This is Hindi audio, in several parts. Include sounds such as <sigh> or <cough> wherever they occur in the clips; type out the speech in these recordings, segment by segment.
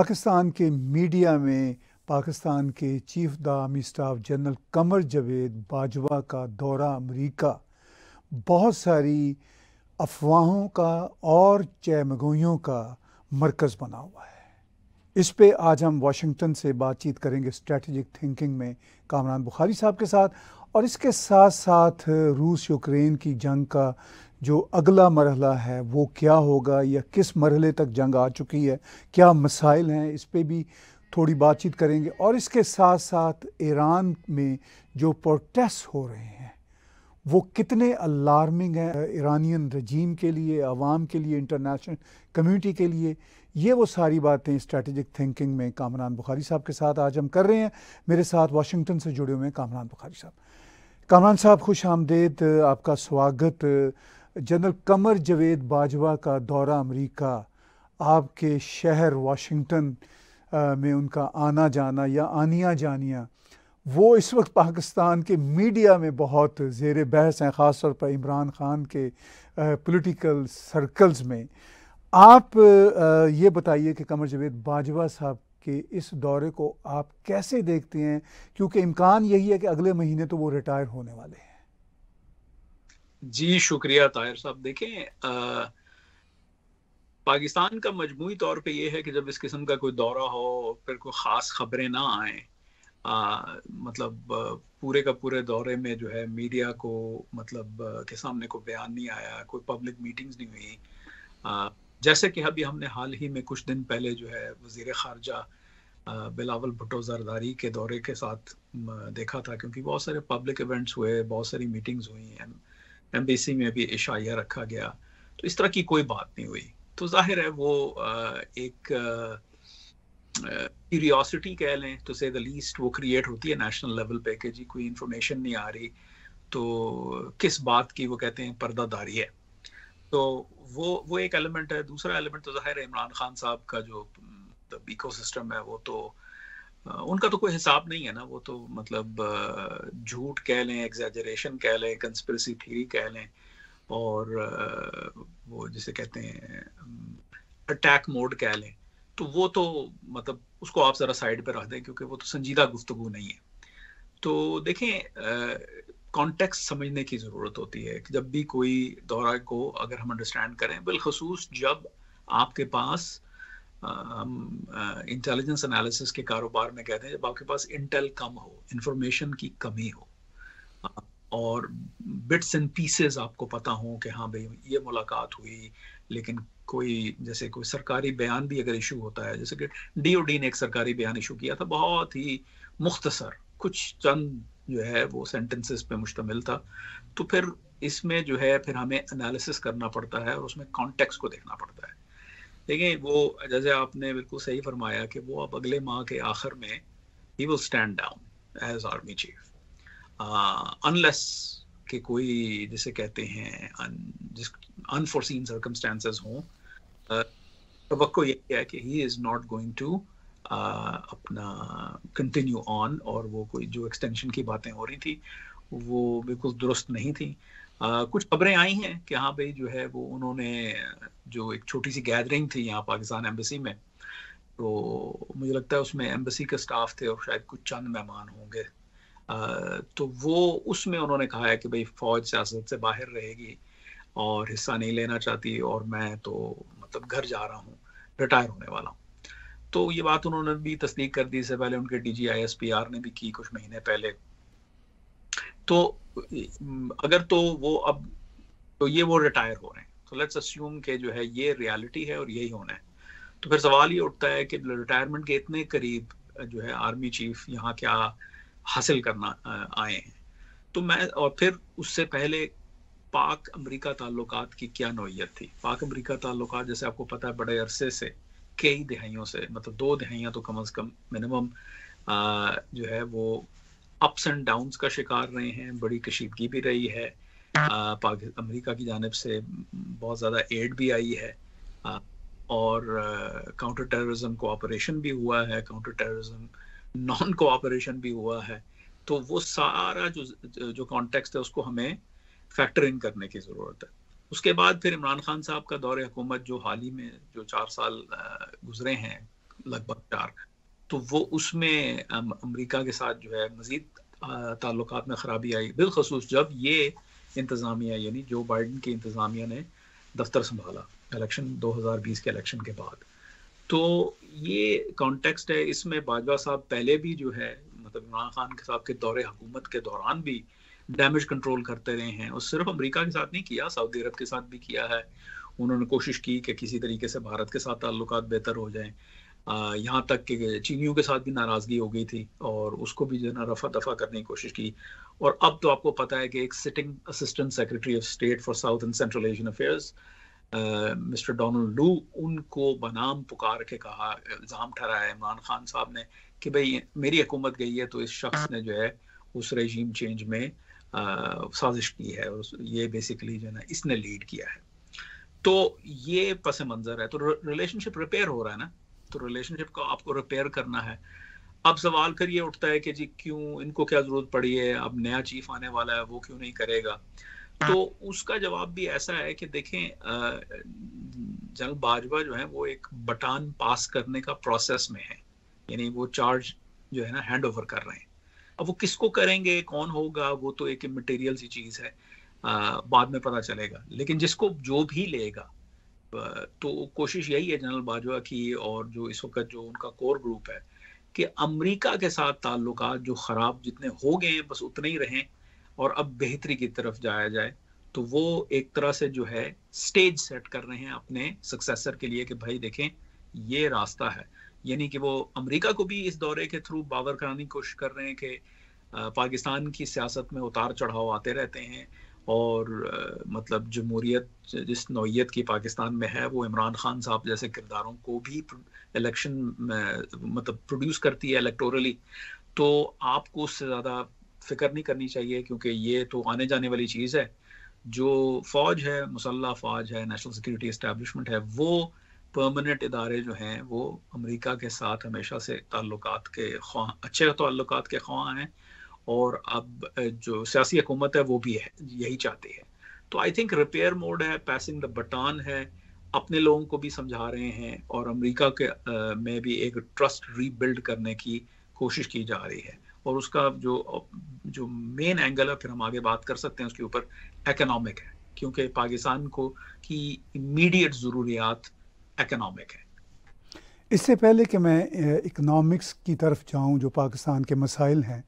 पाकिस्तान के मीडिया में पाकिस्तान के chief the army staff general Qamar Javed Bajwa का दौरा अमेरिका बहुत सारी अफवाहों का और चैमगोइयों का मरकज़ बना हुआ है इस पे आज हम वाशिंगटन से बातचीत करेंगे स्ट्रेटजिक थिंकिंग में कामरान बुखारी साहब के साथ और इसके साथ साथ रूस यूक्रेन की जंग का जो अगला मरहला है वो क्या होगा या किस मरहले तक जंग आ चुकी है क्या मसाइल हैं इस पर भी थोड़ी बातचीत करेंगे और इसके साथ साथ ईरान में जो प्रोटेस्ट हो रहे हैं वो कितने अलार्मिंग हैं ईरानियन रजीम के लिए आवाम के लिए इंटरनेशनल कम्युनिटी के लिए ये वो सारी बातें स्ट्रेटजिक थिंकिंग में कामरान बुखारी साहब के साथ आज हम कर रहे हैं मेरे साथ वाशिंगटन से जुड़े हुए हैं कामरान बुखारी साहब कामरान साहब खुश आमदेद आपका स्वागत जनरल कमर जवेद बाजवा का दौरा अमेरिका आपके शहर वाशिंगटन में उनका आना जाना या आनिया जानिया वो इस वक्त पाकिस्तान के मीडिया में बहुत जेर बहस हैं ख़ास तौर पर इमरान ख़ान के पॉलिटिकल सर्कल्स में आप ये बताइए कि कमर जवेद बाजवा साहब के इस दौरे को आप कैसे देखते हैं क्योंकि इम्कान यही है कि अगले महीने तो वो रिटायर होने वाले हैं जी शुक्रिया ताहिर साहब देखें आ, पाकिस्तान का मजमू तौर पे ये है कि जब इस किस्म का कोई दौरा हो फिर कोई ख़ास खबरें ना आए आ, मतलब पूरे का पूरे दौरे में जो है मीडिया को मतलब के सामने कोई बयान नहीं आया कोई पब्लिक मीटिंग्स नहीं हुई आ, जैसे कि अभी हमने हाल ही में कुछ दिन पहले जो है वजीर खारजा बिलावल भुट्टो जरदारी के दौरे के साथ देखा था क्योंकि बहुत सारे पब्लिक इवेंट्स हुए बहुत सारी मीटिंग्स हुई एंड एम्बेसी में भी इशाया रखा गया तो इस तरह की कोई बात नहीं हुई तो जाहिर है वो एक क्यूरियोसिटी कह लें तो से द लीस्ट वो क्रिएट होती है नेशनल लेवल पे कि जी कोई इन्फॉर्मेशन नहीं आ रही तो किस बात की वो कहते हैं पर्दादारी है तो वो वो एक एलिमेंट है दूसरा एलिमेंट तो जाहिर है इमरान खान साहब का जो इको सिस्टम है वो तो uh, हाँ, उनका तो कोई हिसाब नहीं है ना वो तो मतलब झूठ कह लें एग्जेजरेशन कह लें कंस्परेसी थ्योरी कह लें और वो जिसे कहते हैं अटैक मोड कह लें तो वो तो मतलब उसको आप ज़रा साइड पर रख दें क्योंकि वो तो संजीदा गुफ्तु नहीं है तो देखें कॉन्टेक्स्ट समझने की ज़रूरत होती है कि जब भी कोई दौरा को अगर हम अंडरस्टैंड करें बिलखसूस जब आपके पास हम इंटेलिजेंस एनालिसिस के कारोबार में कहते हैं जब आपके पास इंटेल कम हो इंफॉर्मेशन की कमी हो और बिट्स एंड पीसेस आपको पता हो कि हाँ भाई ये मुलाकात हुई लेकिन कोई जैसे कोई सरकारी बयान भी अगर इशू होता है जैसे कि डीओडी ने एक सरकारी बयान इशू किया था बहुत ही मुख्तसर कुछ चंद जो है वो सेंटेंसेस पे मुश्तमिल था तो फिर इसमें जो है फिर हमें एनालिसिस करना पड़ता है और उसमें कॉन्टेक्स्ट को देखना पड़ता है देखें वो जैसे आपने बिल्कुल सही फरमाया कि वो अब अगले माह के आखिर में he will stand down as army chief unless के कोई जिसे कहते हैं अनफोर्सीन सर्कमस्टांसेस हों तो ये है कि he is not going to अपना कंटिन्यू ऑन और वो कोई जो एक्सटेंशन की बातें हो रही थी वो बिल्कुल दुरुस्त नहीं थी कुछ खबरें आई हैं कि हाँ भाई जो है वो उन्होंने जो एक छोटी सी गैदरिंग थी यहाँ पाकिस्तान एम्बेसी में तो मुझे लगता है उसमें एम्बेसी के स्टाफ थे और शायद कुछ चंद मेहमान होंगे तो वो उसमें उन्होंने कहा है कि भाई फौज सियासत से बाहर रहेगी और हिस्सा नहीं लेना चाहती और मैं तो मतलब घर जा रहा हूँ रिटायर होने वाला हूँ तो ये बात उन्होंने भी तस्दीक कर दी इससे पहले उनके डी जी आई एस पी आर ने भी की कुछ महीने पहले तो अगर तो वो अब तो ये वो रिटायर हो रहे हैं तो लेट्स अस्यूम के जो है ये रियलिटी है और यही होना है तो फिर सवाल ये उठता है कि रिटायरमेंट के इतने करीब जो है आर्मी चीफ यहाँ क्या हासिल करना आए हैं तो मैं और फिर उससे पहले पाक अमेरिका ताल्लुक की क्या नोयत थी पाक अमेरिका ताल्लुक जैसे आपको पता है बड़े अरसे से कई दहाइयों से मतलब दो दहाइयाँ तो कम अज़ कम मिनिमम जो है वो अप्स एंड डाउन्स का शिकार रहे हैं बड़ी कशीदगी भी रही है अमेरिका की जानब से बहुत ज़्यादा एड भी आई है आ, और काउंटर टेररिज्म कोऑपरेशन भी हुआ है काउंटर टेररिज्म नॉन कोऑपरेशन भी हुआ है तो वो सारा जो जो कॉन्टेक्स्ट है उसको हमें फैक्टर इन करने की ज़रूरत है उसके बाद फिर इमरान खान साहब का दौर हुकूमत जो हाल ही में जो चार साल गुजरे हैं लगभग चार तो वो उसमें अमरीका के साथ जो है मज़ीद ताल्लुक में ख़राबी आई बिलखसूस जब ये इंतज़ामिया यानी जो बाइडन की इंतज़ामिया ने दफ्तर संभाला इलेक्शन 2020 के इलेक्शन के बाद तो ये कॉन्टेक्स्ट है इसमें बाजवा साहब पहले भी जो है मतलब इमरान खान के साहब के दौरे हुकूमत के दौरान भी डैमेज कंट्रोल करते रहे हैं और सिर्फ अमेरिका के साथ नहीं किया सऊदी अरब के साथ भी किया है उन्होंने कोशिश की कि किसी तरीके से भारत के साथ ताल्लुक बेहतर हो जाएं यहाँ तक कि चीनियों के साथ भी नाराज़गी हो गई थी और उसको भी जो है ना रफा दफा करने की कोशिश की और अब तो आपको पता है कि एक sitting assistant secretary of state for South and Central Asian affairs mister Donald Lu उनको बनाम पुकार के कहा इल्ज़ाम ठहराया इमरान खान साहब ने कि भाई मेरी हुकूमत गई है तो इस शख्स ने जो है उस रेजीम चेंज में आ, साजिश की है और ये बेसिकली जो है ना इसने लीड किया है तो ये पस मंज़र है तो रिलेशनशिप रिपेयर हो रहा है ना तो रिलेशनशिप को आपको रिपेयर करना है अब सवाल फिर ये उठता है कि जी क्यों इनको क्या जरूरत पड़ी है अब नया चीफ आने वाला है वो क्यों नहीं करेगा तो उसका जवाब भी ऐसा है कि देखें जनरल बाजवा जो है वो एक बटान पास करने का प्रोसेस में है यानी वो चार्ज जो है ना हैंड ओवर कर रहे हैं अब वो किसको करेंगे कौन होगा वो तो एक मटेरियल सी चीज है आ, बाद में पता चलेगा लेकिन जिसको जो भी लेगा तो कोशिश यही है जनरल बाजवा की और जो इस वक्त जो उनका कोर ग्रुप है कि अमेरिका के साथ ताल्लुक जो ख़राब जितने हो गए हैं बस उतने ही रहें और अब बेहतरी की तरफ जाया जाए तो वो एक तरह से जो है स्टेज सेट कर रहे हैं अपने सक्सेसर के लिए कि भाई देखें ये रास्ता है यानी कि वो अमेरिका को भी इस दौरे के थ्रू बावर कराने की कोशिश कर रहे हैं कि पाकिस्तान की सियासत में उतार चढ़ाव आते रहते हैं और मतलब जमहूरीत जिस नौीयत की पाकिस्तान में है वो इमरान खान साहब जैसे किरदारों को भी इलेक्शन मतलब प्रोड्यूस करती है इलेक्टोरली तो आपको उससे ज़्यादा फिक्र नहीं करनी चाहिए क्योंकि ये तो आने जाने वाली चीज़ है जो फौज है मुसल्ह फौज है नेशनल सिक्योरिटी इस्टेबलिशमेंट है वो परमानेंट इदारे जो हैं वो अमेरिका के साथ हमेशा से ताल्लुकात के ख्वा अच्छे तो ताल्लुकात के ख्वाह हैं और अब जो सियासी हुकूमत है वो भी है यही चाहती है तो आई थिंक रिपेयर मोड है पैसिंग द बटान है अपने लोगों को भी समझा रहे हैं और अमेरिका के आ, में भी एक ट्रस्ट रीबिल्ड करने की कोशिश की जा रही है और उसका जो जो मेन एंगल है फिर हम आगे बात कर सकते हैं उसके ऊपर इकोनॉमिक है क्योंकि पाकिस्तान को की इमीडिएट ज़रूरियात इकोनॉमिक है इससे पहले कि मैं इकनॉमिक्स की तरफ जाऊं जो पाकिस्तान के मसाइल हैं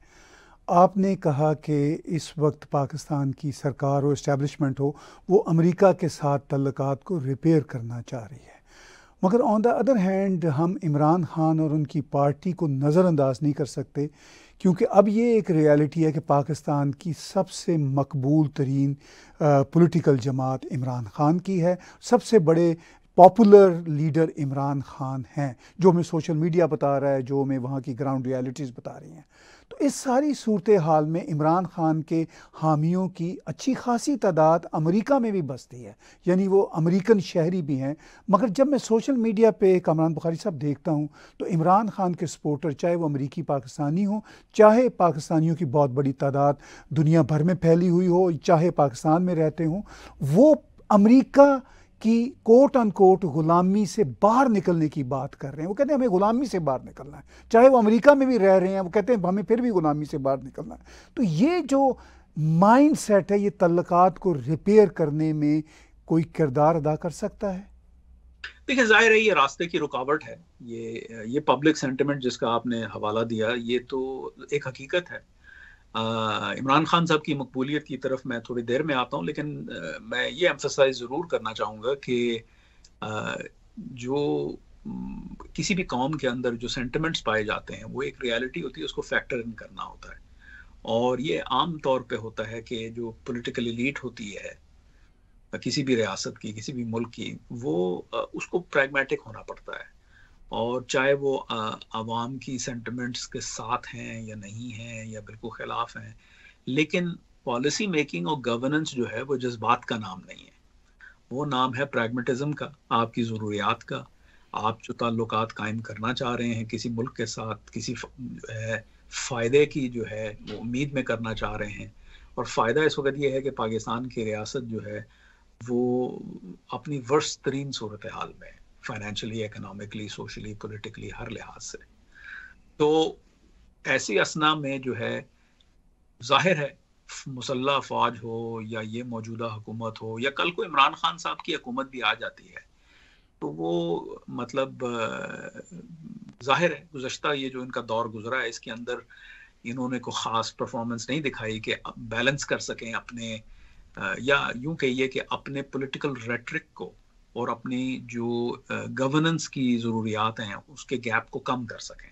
आपने कहा कि इस वक्त पाकिस्तान की सरकार और इस्टेबलिशमेंट हो वो अमेरिका के साथ तल्लक को रिपेयर करना चाह रही है मगर ऑन द अदर हैंड हम इमरान खान और उनकी पार्टी को नज़रअंदाज नहीं कर सकते क्योंकि अब ये एक रियलिटी है कि पाकिस्तान की सबसे मकबूल तरीन पोलिटिकल जमात इमरान खान की है सबसे बड़े पॉपुलर लीडर इमरान खान हैं जो हमें सोशल मीडिया बता रहा है जो हमें वहाँ की ग्राउंड रियलिटीज़ बता रही हैं तो इस सारी सूरत हाल में इमरान खान के हामियों की अच्छी खासी तादाद अमेरिका में भी बसती है यानी वो अमेरिकन शहरी भी हैं मगर जब मैं सोशल मीडिया पे कामरान बुखारी साहब देखता हूँ तो इमरान खान के सपोर्टर चाहे वो अमरीकी पाकिस्तानी हों चाहे पाकिस्तानियों की बहुत बड़ी तादाद दुनिया भर में फैली हुई हो चाहे पाकिस्तान में रहते हों वो अमरीका की कोट अन कोट गुलामी से बाहर निकलने की बात कर रहे हैं वो कहते हैं हमें गुलामी से बाहर निकलना है चाहे वो अमेरिका में भी रह रहे हैं वो कहते हैं हमें फिर भी गुलामी से बाहर निकलना है तो ये जो माइंड सेट है ये तल्लक को रिपेयर करने में कोई किरदार अदा कर सकता है देखिए जाहिर है ये रास्ते की रुकावट है ये ये पब्लिक सेंटिमेंट जिसका आपने हवाला दिया ये तो एक हकीकत है इमरान खान साहब की मकबूलियत की तरफ मैं थोड़ी देर में आता हूँ लेकिन मैं ये एम्फोसाइज ज़रूर करना चाहूँगा कि जो किसी भी कॉम के अंदर जो सेंटिमेंट्स पाए जाते हैं वो एक रियलिटी होती है उसको फैक्टर इन करना होता है और ये आम तौर पे होता है कि जो पॉलिटिकल लीड होती है किसी भी रियासत की किसी भी मुल्क की वो उसको प्रैग्मेटिक होना पड़ता है और चाहे वो आवाम की सेंटिमेंट्स के साथ हैं या नहीं हैं या बिल्कुल ख़िलाफ़ हैं लेकिन पॉलिसी मेकिंग और गवर्नेंस जो है वो जज्बात का नाम नहीं है वो नाम है प्रैग्मेटिज़म का आपकी ज़रूरियात का आप जो ताल्लुक कायम करना चाह रहे हैं किसी मुल्क के साथ किसी फ़ायदे की जो है वो उम्मीद में करना चाह रहे हैं और फ़ायदा इस वक्त ये है कि पाकिस्तान की रियासत जो है वो अपनी वर्ष तरीन सूरत हाल में है फाइनेंशियली इकोनॉमिकली सोशली पॉलिटिकली हर लिहाज से तो ऐसी असना में जो है जाहिर है मुसल्ला फौज हो या ये मौजूदा हुकूमत हो या कल को इमरान खान साहब की हुकूमत भी आ जाती है तो वो मतलब जाहिर है गुजशत ये जो इनका दौर गुजरा है इसके अंदर इन्होंने को ख़ास परफॉर्मेंस नहीं दिखाई कि बैलेंस कर सकें अपने या यूं कहिए कि अपने पॉलिटिकल रेटरिक को और अपनी जो गवर्नेंस की ज़रूरियात हैं उसके गैप को कम कर सकें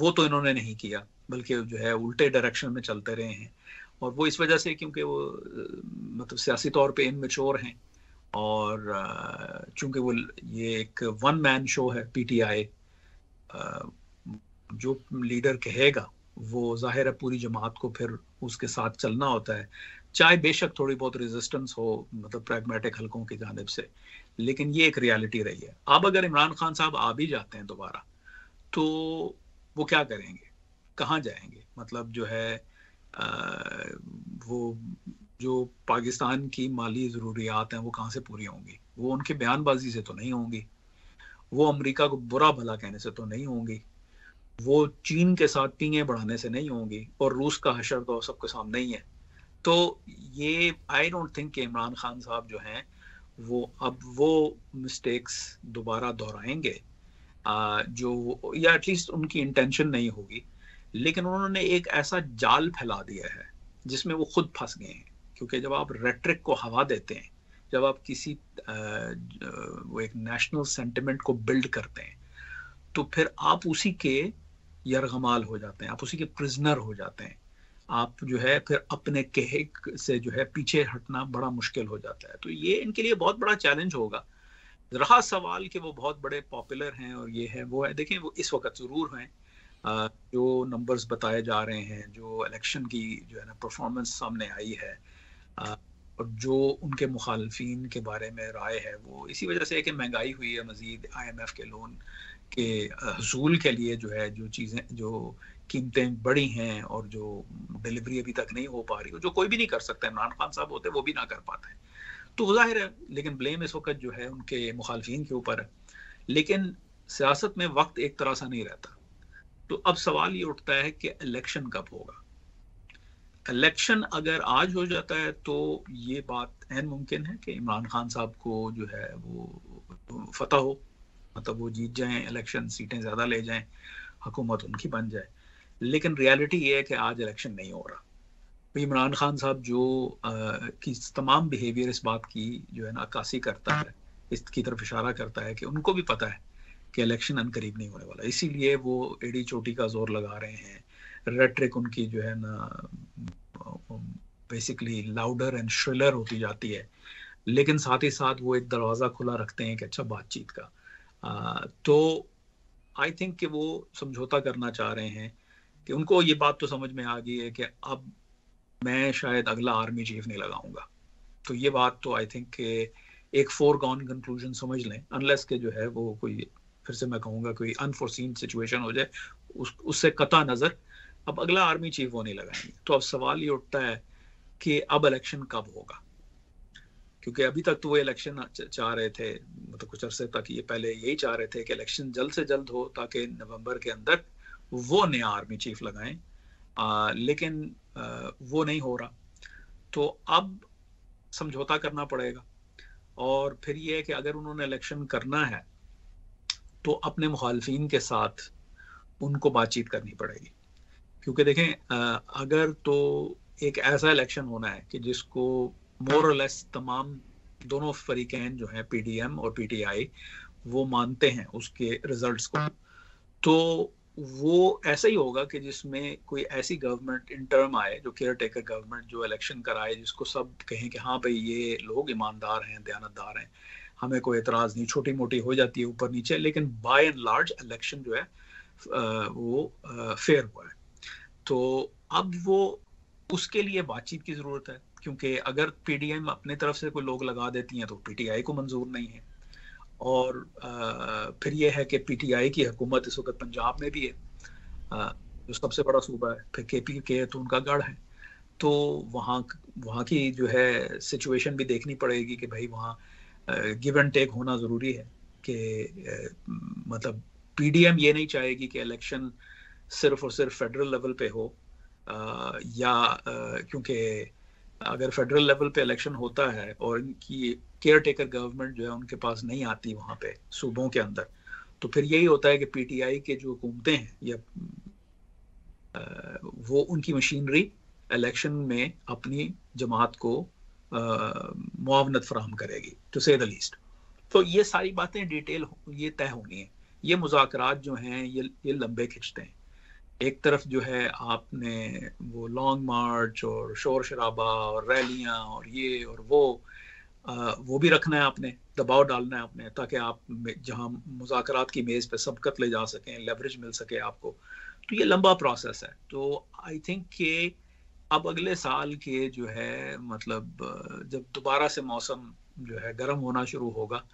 वो तो इन्होंने नहीं किया बल्कि जो है उल्टे डायरेक्शन में चलते रहे हैं और वो इस वजह से क्योंकि वो मतलब सियासी तौर पे इनमेच्योर हैं और चूंकि वो ये एक वन मैन शो है पीटीआई जो लीडर कहेगा वो जाहिर है पूरी जमात को फिर उसके साथ चलना होता है चाहे बेशक थोड़ी बहुत रेजिस्टेंस हो मतलब प्रैग्मेटिक हलकों की जानब से लेकिन ये एक रियलिटी रही है अब अगर इमरान खान साहब आ भी जाते हैं दोबारा तो वो क्या करेंगे कहाँ जाएंगे मतलब जो है आ, वो जो पाकिस्तान की माली ज़रूरियात हैं वो कहाँ से पूरी होंगी वो उनके बयानबाजी से तो नहीं होंगी वो अमेरिका को बुरा भला कहने से तो नहीं होंगी वो चीन के साथ टींगे बढ़ाने से नहीं होंगी और रूस का हशर तो सबके सामने ही है तो ये आई डोंट थिंक कि इमरान खान साहब जो हैं वो अब वो मिस्टेक्स दोबारा दोहराएंगे जो या एटलीस्ट उनकी इंटेंशन नहीं होगी लेकिन उन्होंने एक ऐसा जाल फैला दिया है जिसमें वो खुद फंस गए हैं क्योंकि जब आप रेट्रिक को हवा देते हैं जब आप किसी वो एक नेशनल सेंटिमेंट को बिल्ड करते हैं तो फिर आप उसी के यरगमाल हो जाते हैं आप उसी के प्रिजनर हो जाते हैं आप जो है फिर अपने कह से जो है पीछे हटना बड़ा मुश्किल हो जाता है तो ये इनके लिए बहुत बड़ा चैलेंज होगा रहा सवाल कि वो बहुत बड़े पॉपुलर हैं और ये है वो है देखें वो इस वक्त ज़रूर हैं जो नंबर्स बताए जा रहे हैं जो इलेक्शन की जो है ना परफॉर्मेंस सामने आई है और जो उनके मुखालफन के बारे में राय है वो इसी वजह से है कि महंगाई हुई है मज़ीद आई एम एफ़ के लोन के हसूल के लिए जो है जो चीज़ें जो कीमतें बढ़ी हैं और जो डिलीवरी अभी तक नहीं हो पा रही हो जो कोई भी नहीं कर सकता इमरान खान साहब होते वो भी ना कर पाते तो जाहिर है लेकिन ब्लेम इस वक्त जो है उनके मुखालफन के ऊपर है लेकिन सियासत में वक्त एक तरह सा नहीं रहता तो अब सवाल ये उठता है कि इलेक्शन कब होगा इलेक्शन अगर आज हो जाता है तो ये बात एन मुमकिन है कि इमरान खान साहब को जो है वो फतह हो मतलब वो जीत जाएं इलेक्शन सीटें ज़्यादा ले जाएं हुकूमत उनकी बन जाए लेकिन रियलिटी ये है कि आज इलेक्शन नहीं हो रहा इमरान खान साहब जो की तमाम बिहेवियर इस बात की जो है ना अक्सी करता है इसकी तरफ इशारा करता है कि उनको भी पता है कि इलेक्शन अनकरीब नहीं होने वाला इसीलिए वो एडी चोटी का जोर लगा रहे हैं रेट्रिक उनकी जो है ना बेसिकली लाउडर एंड श्रिलर होती जाती है लेकिन साथ ही साथ वो एक दरवाज़ा खुला रखते हैं कि अच्छा बातचीत का आ, तो आई थिंक कि वो समझौता करना चाह रहे हैं कि उनको ये बात तो समझ में आ गई है कि अब मैं शायद अगला आर्मी चीफ नहीं लगाऊंगा तो ये बात तो आई थिंक एक फोर गॉन कंक्लूजन समझ लें अनलेस के जो है वो कोई फिर से मैं कहूँगा कोई अनफोर्सीन सिचुएशन हो जाए उस उससे कता नज़र अब अगला आर्मी चीफ वो नहीं लगाएंगे तो अब सवाल ये उठता है कि अब इलेक्शन कब होगा क्योंकि अभी तक तो वो इलेक्शन चाह रहे थे मतलब कुछ अरसे तक ये पहले यही चाह रहे थे कि इलेक्शन जल्द से जल्द हो ताकि नवंबर के अंदर वो नया आर्मी चीफ लगाए लेकिन आ, वो नहीं हो रहा तो अब समझौता करना पड़ेगा और फिर ये है कि अगर उन्होंने इलेक्शन करना है तो अपने मुखालफी के साथ उनको बातचीत करनी पड़ेगी क्योंकि देखें अगर तो एक ऐसा इलेक्शन होना है कि जिसको मोर लेस तमाम दोनों फरीकैन जो हैं पीडीएम और पीटीआई वो मानते हैं उसके रिजल्ट्स को तो वो ऐसा ही होगा कि जिसमें कोई ऐसी गवर्नमेंट इन टर्म आए जो केयर टेकर गवर्नमेंट जो इलेक्शन कराए जिसको सब कहें कि हाँ भाई ये लोग ईमानदार हैं दयानतदार हैं हमें कोई एतराज़ नहीं छोटी मोटी हो जाती है ऊपर नीचे लेकिन बाय एंड लार्ज इलेक्शन जो है वो फेयर हुआ है तो अब वो उसके लिए बातचीत की ज़रूरत है क्योंकि अगर पीडीएम अपने तरफ से कोई लोग लगा देती हैं तो पीटीआई को मंजूर नहीं है और आ, फिर ये है कि पीटीआई की हुकूमत इस वक्त पंजाब में भी है आ, जो सबसे बड़ा सूबा है फिर के पी के है तो उनका गढ़ है तो वहाँ वहाँ की जो है सिचुएशन भी देखनी पड़ेगी कि भाई वहाँ गिव एंड टेक होना ज़रूरी है कि मतलब पीडीएम ये नहीं चाहेगी कि इलेक्शन सिर्फ और सिर्फ फेडरल लेवल पे हो आ, या क्योंकि अगर फेडरल लेवल पे इलेक्शन होता है और इनकी केयर टेकर गवर्नमेंट जो है उनके पास नहीं आती वहाँ पे सूबों के अंदर तो फिर यही होता है कि पीटीआई के जो हुकूमतें हैं या वो उनकी मशीनरी इलेक्शन में अपनी जमात को मुआवनत फराहम करेगी टू से द लीस्ट तो ये सारी बातें डिटेल ये तय होनी है ये मुजाकर जो हैं ये ये लंबे खिंचते हैं एक तरफ जो है आपने वो लॉन्ग मार्च और शोर शराबा और रैलियाँ और ये और वो आ, वो भी रखना है आपने दबाव डालना है आपने ताकि आप जहाँ मुजाकर की मेज़ पे सबकत ले जा सकें लेवरेज मिल सके आपको तो ये लंबा प्रोसेस है तो आई थिंक कि अब अगले साल के जो है मतलब जब दोबारा से मौसम जो है गर्म होना शुरू होगा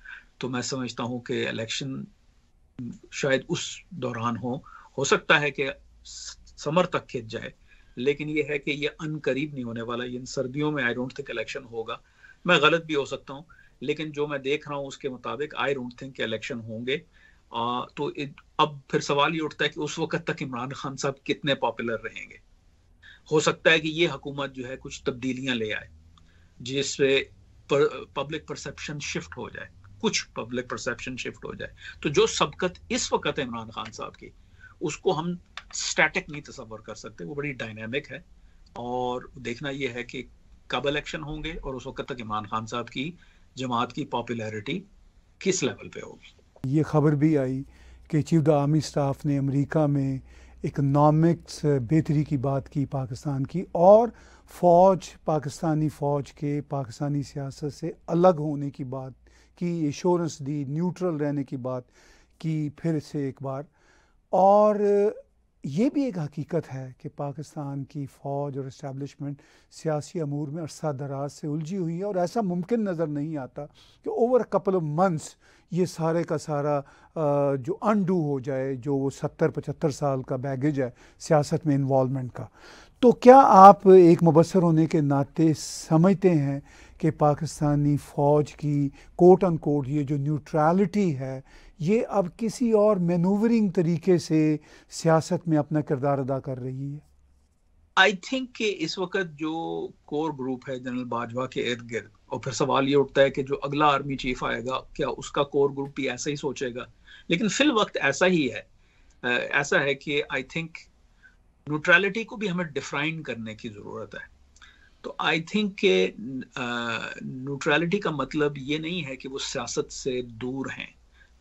तो मैं समझता हूँ कि इलेक्शन शायद उस दौरान हो हो सकता है कि समर तक खिंच जाए लेकिन ये है कि ये अन करीब नहीं होने वाला इन सर्दियों में आई डोंट थिंक इलेक्शन होगा मैं गलत भी हो सकता हूँ लेकिन जो मैं देख रहा हूँ उसके मुताबिक आई डोंट थिंक इलेक्शन होंगे आ, तो इत, अब फिर सवाल ये उठता है कि उस वक्त तक इमरान खान साहब कितने पॉपुलर रहेंगे हो सकता है कि ये हुकूमत जो है कुछ तब्दीलियां ले आए जिससे पर, पब्लिक परसेप्शन शिफ्ट हो जाए कुछ पब्लिक परसेप्शन शिफ्ट हो जाए तो जो सबकत इस वक्त है इमरान खान साहब की उसको हम स्टैटिक नहीं तस्वर कर सकते वो बड़ी डायनेमिक है और देखना ये है कि कब इलेक्शन होंगे और उस वक्त तक इमरान खान साहब की जमात की पॉपुलैरिटी किस लेवल पे होगी ये खबर भी आई कि चीफ द आर्मी स्टाफ ने अमेरिका में इकनॉमिक्स बेहतरी की बात की पाकिस्तान की और फ़ौज पाकिस्तानी फ़ौज के पाकिस्तानी सियासत से अलग होने की बात की एश्योरेंस दी न्यूट्रल रहने की बात की फिर से एक बार और ये भी एक हकीकत है कि पाकिस्तान की फ़ौज और इस्टेबलिशमेंट सियासी अमूर में अरसा दराज से उलझी हुई है और ऐसा मुमकिन नज़र नहीं आता कि ओवर कपल ऑफ मंथ्स ये सारे का सारा जो अनडू हो जाए जो वो सत्तर पचहत्तर साल का बैगेज है सियासत में इन्वॉलमेंट का तो क्या आप एक मुबसर होने के नाते समझते हैं कि पाकिस्तानी फ़ौज की कोट अन कोट ये जो न्यूट्रलिटी है ये अब किसी और मैनूवरिंग तरीके से सियासत में अपना किरदार अदा कर रही है आई थिंक कि इस वक्त जो कोर ग्रुप है जनरल बाजवा के इर्द गिर्द और फिर सवाल ये उठता है कि जो अगला आर्मी चीफ आएगा क्या उसका कोर ग्रुप भी ऐसा ही सोचेगा लेकिन फिल वक्त ऐसा ही है ऐसा है कि आई थिंक न्यूट्रलिटी को भी हमें डिफाइन करने की ज़रूरत है तो आई थिंक के न्यूट्रलिटी का मतलब ये नहीं है कि वो सियासत से दूर हैं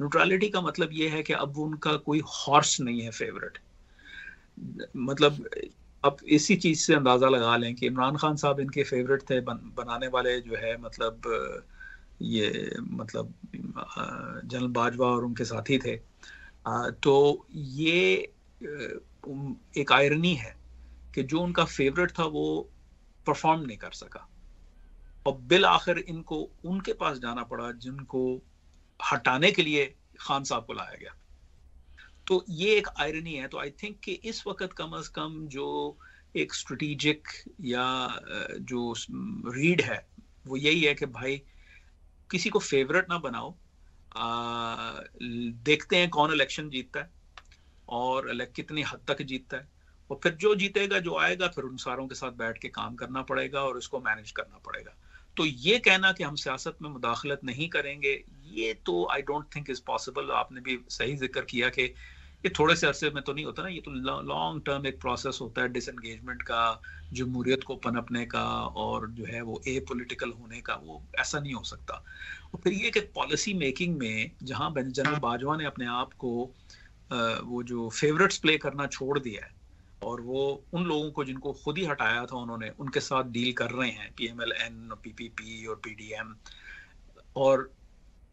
न्यूट्रलिटी का मतलब ये है कि अब उनका कोई हॉर्स नहीं है फेवरेट मतलब अब इसी चीज़ से अंदाज़ा लगा लें कि इमरान खान साहब इनके फेवरेट थे बन, बनाने वाले जो है मतलब ये मतलब जनरल बाजवा और उनके साथी थे तो ये एक आयरनी है कि जो उनका फेवरेट था वो परफॉर्म नहीं कर सका और बिल आखिर इनको उनके पास जाना पड़ा जिनको हटाने के लिए खान साहब को लाया गया तो ये एक आयरनी है तो आई थिंक कि इस वक्त कम अज कम जो एक स्ट्रेटिजिक या जो रीड है वो यही है कि भाई किसी को फेवरेट ना बनाओ आ, देखते हैं कौन इलेक्शन जीतता है और कितनी हद तक जीतता है और फिर जो जीतेगा जो आएगा फिर उन सारों के साथ बैठ के काम करना पड़ेगा और इसको मैनेज करना पड़ेगा तो ये कहना कि हम सियासत में मुदाखलत नहीं करेंगे ये तो I don't think is possible आपने भी सही जिक्र किया कि ये थोड़े से अरसे में तो नहीं होता ना ये तो लॉन्ग टर्म एक प्रोसेस होता है डिसंगेजमेंट का जमहूरियत को पनपने का और जो है वो ए पोलिटिकल होने का वो ऐसा नहीं हो सकता और फिर ये कि पॉलिसी मेकिंग में जहाँ जनरल बाजवा ने अपने आप को वो जो फेवरेट्स प्ले करना छोड़ दिया है और वो उन लोगों को जिनको खुद ही हटाया था उन्होंने उनके साथ डील कर रहे हैं पी एम एल एन पी पी पी और पी डी एम और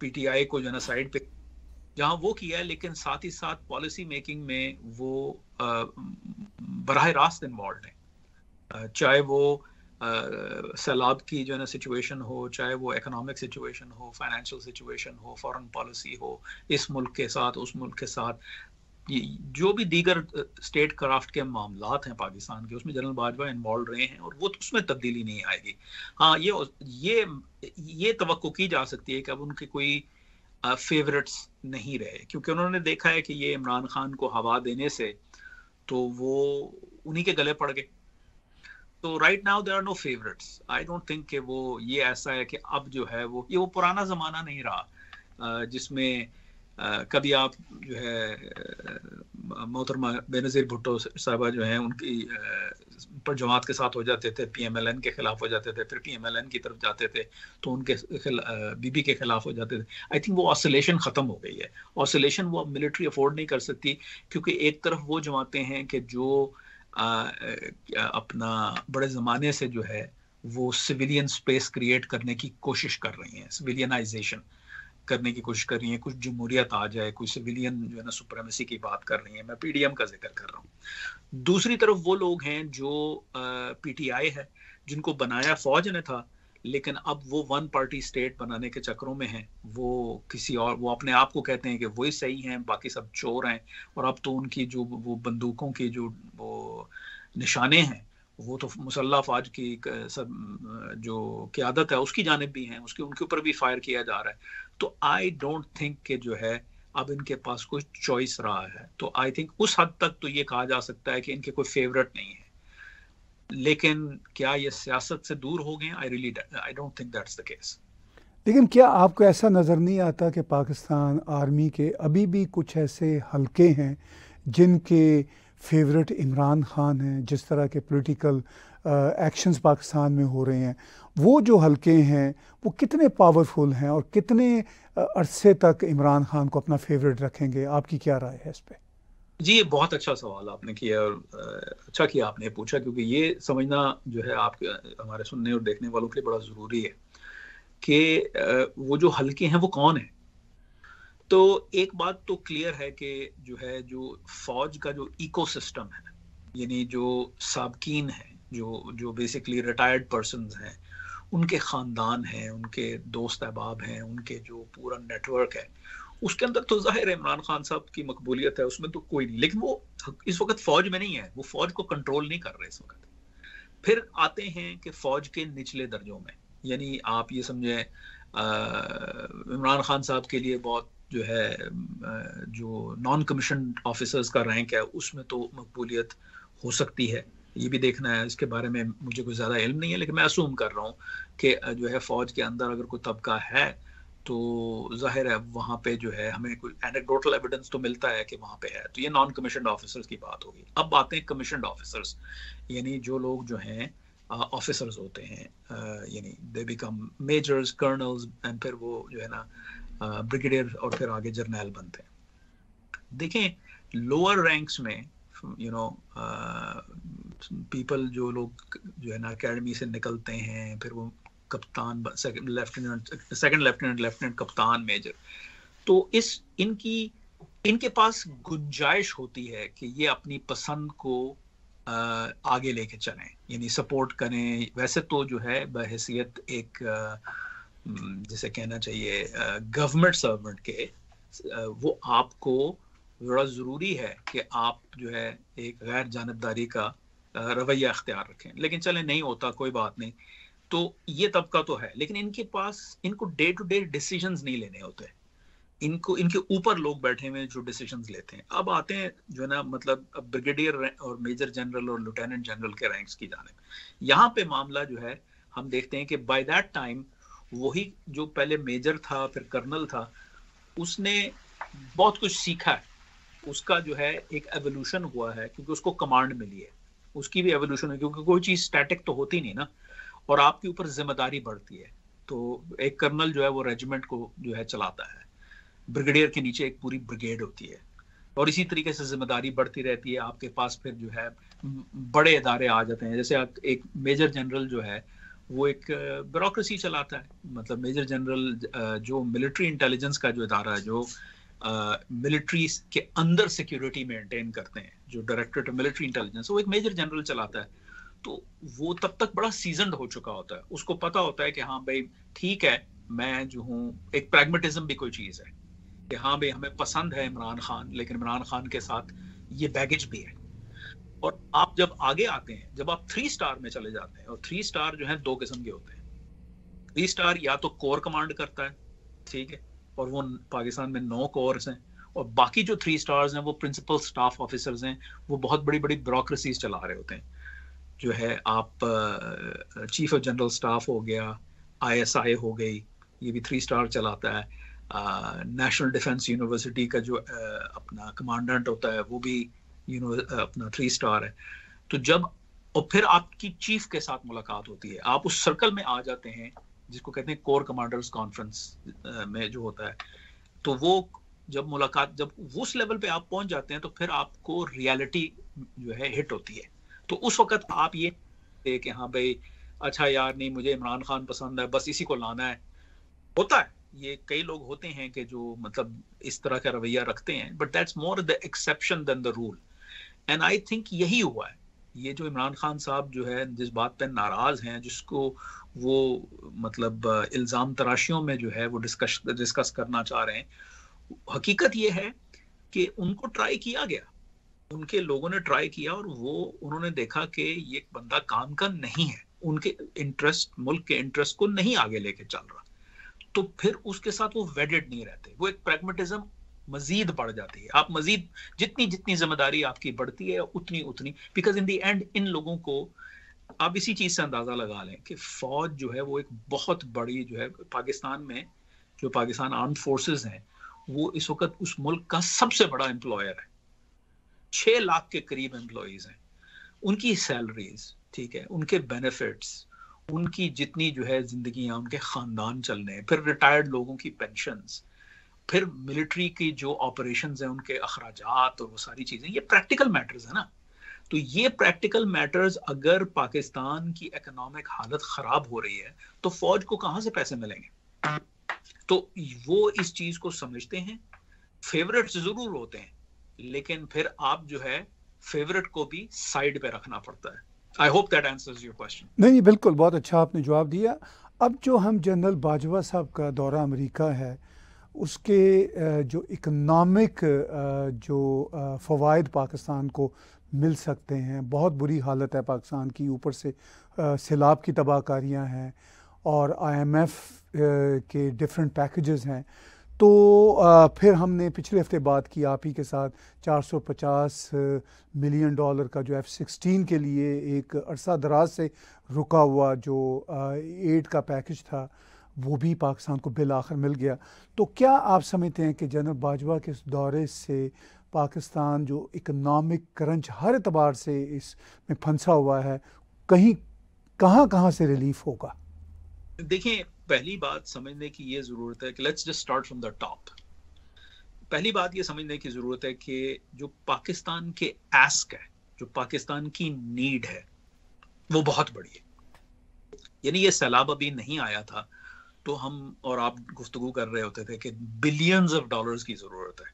पीटीआई को जो है साइड पे जहाँ वो किया है लेकिन साथ ही साथ पॉलिसी मेकिंग में वो बरह रास्त इन्वॉल्व है चाहे वो सैलाब की जो है ना सिचुएशन हो चाहे वो इकोनॉमिक सिचुएशन हो फाइनेंशियल सिचुएशन हो फॉरेन पॉलिसी हो इस मुल्क के साथ उस मुल्क के साथ जो भी दीगर स्टेट क्राफ्ट के मामला हैं पाकिस्तान के उसमें जनरल बाजवा इन्वॉल्व रहे हैं और वो तो उसमें तब्दीली नहीं आएगी हाँ ये ये ये तो की जा सकती है कि अब उनके कोई फेवरेट्स नहीं रहे क्योंकि उन्होंने देखा है कि ये इमरान खान को हवा देने से तो वो उन्हीं के गले पड़ गए तो right now there are no favourites I don't think कि वो ये ऐसा है कि अब जो है वो ये वो पुराना ज़माना नहीं रहा जिसमें कभी आप जो है मोहतरमा बेनज़ीर भुट्टो साहबा जो हैं उनकी पर जमात के साथ हो जाते थे पीएमएलएन के खिलाफ हो जाते थे फिर पीएमएलएन की तरफ जाते थे तो उनके बीबी के खिलाफ हो जाते थे आई थिंक वो ऑसोलेशन ख़त्म हो गई है ऑसोलेशन वो अब मिलिट्री अफोर्ड नहीं कर सकती क्योंकि एक तरफ वो जमाते हैं कि जो आ, अपना बड़े ज़माने से जो है वो सिविलियन स्पेस क्रिएट करने की कोशिश कर रही हैं सिविलियनाइजेशन करने की कोशिश कर रही है कुछ जमहूरियत आ जाए कोई सिविलियन जो है ना सुप्रेमेसी की बात कर रही है मैं पीडीएम का जिक्र कर रहा हूँ दूसरी तरफ वो लोग हैं जो पीटीआई है जिनको बनाया फौज ने था लेकिन अब वो वन पार्टी स्टेट बनाने के चक्रों में हैं वो किसी और वो अपने आप को कहते हैं कि वही सही हैं बाकी सब चोर हैं और अब तो उनकी जो वो बंदूकों के जो वो निशाने हैं वो तो मुसल्ला फौज की सब जो क्यादत है उसकी जानब भी हैं उसके उनके ऊपर भी फायर किया जा रहा है तो आई डोंट थिंक के जो है अब इनके पास कोई चॉइस रहा है तो आई थिंक उस हद तक तो ये कहा जा सकता है कि इनके कोई फेवरेट नहीं है लेकिन क्या ये सियासत से दूर हो गए I really I don't think that's the case लेकिन क्या आपको ऐसा नज़र नहीं आता कि पाकिस्तान आर्मी के अभी भी कुछ ऐसे हलके हैं जिनके फेवरेट इमरान खान हैं जिस तरह के पॉलिटिकल एक्शंस uh, पाकिस्तान में हो रहे हैं वो जो हल्के हैं वो कितने पावरफुल हैं और कितने अरसे तक इमरान खान को अपना फेवरेट रखेंगे आपकी क्या राय है इस पर जी ये बहुत अच्छा सवाल आपने किया और अच्छा किया आपने पूछा क्योंकि ये समझना जो है आप हमारे सुनने और देखने वालों के लिए बड़ा ज़रूरी है कि वो जो हल्के हैं वो कौन है तो एक बात तो क्लियर है कि जो है जो फौज का जो इकोसिस्टम है यानी जो सबकीन है जो जो बेसिकली रिटायर्ड पर्सन हैं उनके ख़ानदान हैं उनके दोस्त अहबाब हैं उनके जो पूरा नेटवर्क है उसके अंदर तो जाहिर है इमरान खान साहब की मकबूलियत है उसमें तो कोई नहीं लेकिन वो इस वक्त फौज में नहीं है वो फौज को कंट्रोल नहीं कर रहे इस वक्त फिर आते हैं कि फौज के निचले दर्जों में यानी आप ये समझें इमरान खान साहब के लिए बहुत जो है जो नॉन कमीशन ऑफिसर्स का रैंक है उसमें तो मकबूलियत हो सकती है ये भी देखना है इसके बारे में मुझे कुछ ज़्यादा इल्म नहीं है लेकिन मैं असूम कर रहा हूँ कि जो है फ़ौज के अंदर अगर कोई तबका है तो जाहिर है वहां पे जो है हमें कोई एनेक्डोटल एविडेंस तो मिलता है कि वहां पे है तो ये नॉन कमीशन ऑफिसर्स की बात होगी अब आते हैं कमीशन ऑफिसर्स यानी जो लोग जो हैं ऑफिसर्स uh, होते हैं uh, यानी they become majors colonels and फिर वो जो है ना ब्रिगेडियर और फिर आगे जर्नैल बनते हैं देखें लोअर रैंक्स में यू नो पीपल जो लोग जो है ना अकेडमी से निकलते हैं फिर वो कप्तान second lieutenant second lieutenant lieutenant कप्तान मेजर तो इस इनकी इनके पास गुंजाइश होती है कि ये अपनी पसंद को आगे लेके चलें यानी सपोर्ट करें वैसे तो जो है बहसीत एक जिसे कहना चाहिए गवर्नमेंट सर्वेंट के वो आपको बड़ा ज़रूरी है कि आप जो है एक गैर जानबदारी का रवैया अख्तियार रखें लेकिन चले नहीं होता कोई बात नहीं तो ये तबका तो है लेकिन इनके पास इनको डे टू डे डिसीजन नहीं लेने होते इनको इनके ऊपर लोग बैठे हुए जो डिसीजन लेते हैं अब आते हैं जो है ना मतलब ब्रिगेडियर और मेजर जनरल और लुटेनेंट जनरल के रैंक्स की जाने यहाँ पे मामला जो है हम देखते हैं कि बाय दैट टाइम वही जो पहले मेजर था फिर कर्नल था उसने बहुत कुछ सीखा है उसका जो है एक एवोल्यूशन हुआ है क्योंकि उसको कमांड मिली है उसकी भी एवोल्यूशन है क्योंकि कोई चीज़ स्टैटिक तो होती नहीं ना और आपके ऊपर जिम्मेदारी बढ़ती है तो एक कर्नल जो है वो रेजिमेंट को जो है चलाता है ब्रिगेडियर के नीचे एक पूरी ब्रिगेड होती है और इसी तरीके से जिम्मेदारी बढ़ती रहती है आपके पास फिर जो है बड़े इदारे आ जाते हैं जैसे आप एक मेजर जनरल जो है वो एक ब्यूरोक्रेसी uh, चलाता है मतलब मेजर जनरल uh, जो मिलिट्री इंटेलिजेंस का जो इदारा है जो मिलिट्री uh, के अंदर सिक्योरिटी मेंटेन करते हैं जो डायरेक्टरेट मिलिट्री इंटेलिजेंस वो एक मेजर जनरल चलाता है तो वो तब तक बड़ा सीजनड हो चुका होता है उसको पता होता है कि हाँ भाई ठीक है मैं जो हूँ एक प्रैग्मेटिज्म भी कोई चीज़ है कि हाँ भाई हमें पसंद है इमरान खान लेकिन इमरान खान के साथ ये बैगेज भी है और आप जब आगे आते हैं जब आप थ्री स्टार में चले जाते हैं और थ्री स्टार जो है दो किस्म के होते हैं थ्री स्टार या तो कोर कमांड करता है ठीक है और वो पाकिस्तान में नौ कोर्स हैं और बाकी जो थ्री स्टार्स हैं वो प्रिंसिपल स्टाफ ऑफिसर्स हैं वो बहुत बड़ी बड़ी ब्रोक्रेसीज चला रहे होते हैं जो है आप चीफ ऑफ जनरल स्टाफ हो गया आईएसआई हो गई ये भी थ्री स्टार चलाता है नेशनल डिफेंस यूनिवर्सिटी का जो uh, अपना कमांडेंट होता है वो भी यू नो अपना थ्री स्टार है तो जब और फिर आपकी चीफ के साथ मुलाकात होती है आप उस सर्कल में आ जाते हैं जिसको कहते हैं कोर कमांडर्स कॉन्फ्रेंस में जो होता है तो वो जब मुलाकात जब उस लेवल पे आप पहुंच जाते हैं तो फिर आपको रियलिटी जो है हिट होती है तो उस वक्त आप ये कि हाँ भाई अच्छा यार नहीं मुझे इमरान खान पसंद है बस इसी को लाना है होता है ये कई लोग होते हैं कि जो मतलब इस तरह का रवैया रखते हैं but that's more the exception than the rule and I think यही हुआ है ये जो इमरान खान साहब जो है जिस बात पे नाराज हैं जिसको वो मतलब इल्ज़ाम तराशियों में जो है वो डिस्कस डिस्कस करना चाह रहे हैं हकीकत यह है कि उनको ट्राई किया गया उनके लोगों ने ट्राई किया और वो उन्होंने देखा कि ये बंदा काम का नहीं है उनके इंटरेस्ट मुल्क के इंटरेस्ट को नहीं आगे लेके चल रहा तो फिर उसके साथ वो वेडेड नहीं रहते वो एक प्रेगमेटिज्म मजीद बढ़ जाती है आप मजीद जितनी जितनी जिम्मेदारी आपकी बढ़ती है उतनी उतनी because in the and in लोगों को आप इसी चीज से अंदाजा लगा लें कि फौज जो है वो एक बहुत बड़ी जो है पाकिस्तान में जो पाकिस्तान आर्म फोर्सेज हैं वो इस वक्त उस मुल्क का सबसे बड़ा एम्प्लॉयर है छ लाख के करीब एम्प्लॉज हैं उनकी सैलरीज ठीक है उनके बेनिफिट्स उनकी जितनी जो है जिंदगी उनके खानदान चलने फिर रिटायर्ड लोगों की पेंशन फिर मिलिट्री की जो ऑपरेशन है उनके अखराज और वो सारी चीज़ें ये प्रैक्टिकल मैटर्स है ना तो ये प्रैक्टिकल मैटर्स अगर पाकिस्तान की इकोनॉमिक हालत ख़राब हो रही है तो फौज को कहाँ से पैसे मिलेंगे तो वो इस चीज को समझते हैं फेवरेट्स जरूर होते हैं लेकिन फिर आप जो है फेवरेट को भी साइड पे रखना पड़ता है I hope that answers your question नहीं बिल्कुल बहुत अच्छा आपने जवाब दिया अब जो हम जनरल बाजवा साहब का दौरा अमेरिका है उसके जो इकनॉमिक जो फ़वाद पाकिस्तान को मिल सकते हैं बहुत बुरी हालत है पाकिस्तान की ऊपर से सैलाब की तबाहकारियाँ हैं और आईएमएफ के डिफरेंट पैकेजेस हैं तो फिर हमने पिछले हफ्ते बात की आप ही के साथ 450 मिलियन डॉलर का जो एफ सिक्सटीन के लिए एक अरसा दराज से रुका हुआ जो एड का पैकेज था वो भी पाकिस्तान को बिल आखिर मिल गया तो क्या आप समझते हैं कि जनरल बाजवा के इस दौरे से पाकिस्तान जो इकनॉमिक करंच हर एतबार से इसमें फंसा हुआ है कहीं कहाँ कहाँ से रिलीफ होगा देखिए पहली बात समझने की ये ज़रूरत है कि let's just start from the top पहली बात ये समझने की ज़रूरत है कि जो पाकिस्तान के एस्क है जो पाकिस्तान की नीड है वो बहुत बड़ी है यानी ये सैलाब अभी नहीं आया था तो हम और आप गुफ्तु कर रहे होते थे कि बिलियंस ऑफ डॉलर्स की ज़रूरत है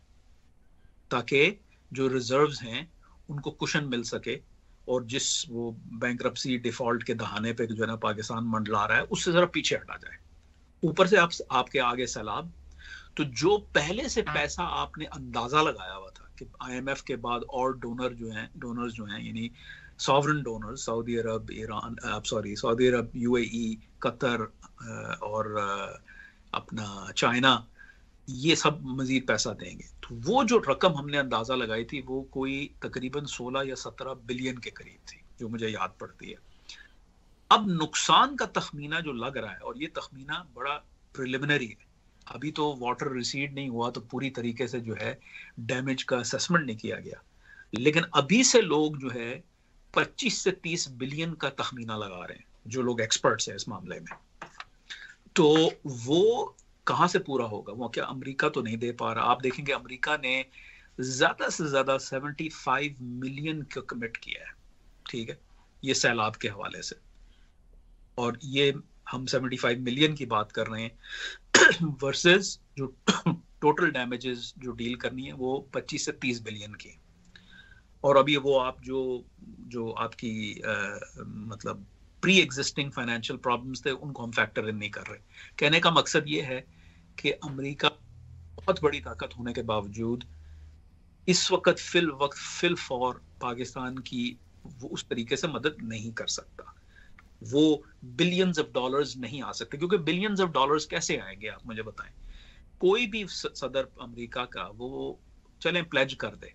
ताकि जो रिजर्व्स हैं उनको कुशन मिल सके और जिस वो बैंक डिफॉल्ट के दहाने पे जो है ना पाकिस्तान मंडला रहा है उससे ज़रा पीछे हटा जाए ऊपर से आप आपके आगे सैलाब तो जो पहले से हाँ। पैसा आपने अंदाज़ा लगाया हुआ था कि आईएमएफ के बाद और डोनर जो हैं डोनर्स जो हैं यानी sovereign donor Saudi Arab Iran sorry Saudi Arab UAE Qatar और अपना चाइना ये सब मजीद पैसा देंगे तो वो जो रकम हमने अंदाजा लगाई थी वो कोई तकरीबन 16 या 17 बिलियन के करीब थी जो मुझे याद पड़ती है अब नुकसान का तखमीना जो लग रहा है और ये तखमीना बड़ा प्रिलिमिनरी है अभी तो वाटर रिसीड नहीं हुआ तो पूरी तरीके से जो है डैमेज का असेसमेंट नहीं किया गया लेकिन अभी से लोग जो है 25 से 30 बिलियन का तखमीना लगा रहे हैं जो लोग एक्सपर्ट्स हैं इस मामले में तो वो कहाँ से पूरा होगा वो क्या अमेरिका तो नहीं दे पा रहा आप देखेंगे अमेरिका ने ज्यादा से ज्यादा 75 मिलियन को कमिट किया है ठीक है ये सैलाब के हवाले से और ये हम 75 मिलियन की बात कर रहे हैं वर्सेस <coughs> जो टोटल <coughs> डैमेजेस जो डील करनी है वो 25 से 30 बिलियन की और अभी वो आप जो जो आपकी आ, मतलब प्री एग्जिस्टिंग फाइनेंशियल प्रॉब्लम्स थे उनको हम फैक्टर इन नहीं कर रहे कहने का मकसद ये है कि अमेरिका बहुत बड़ी ताकत होने के बावजूद इस वक्त फिल वक्त फिल फॉर पाकिस्तान की वो उस तरीके से मदद नहीं कर सकता वो बिलियंस ऑफ डॉलर्स नहीं आ सकते क्योंकि बिलियंस ऑफ डॉलर्स कैसे आएंगे आप मुझे बताएं कोई भी सदर अमेरिका का वो चले प्लेज कर दे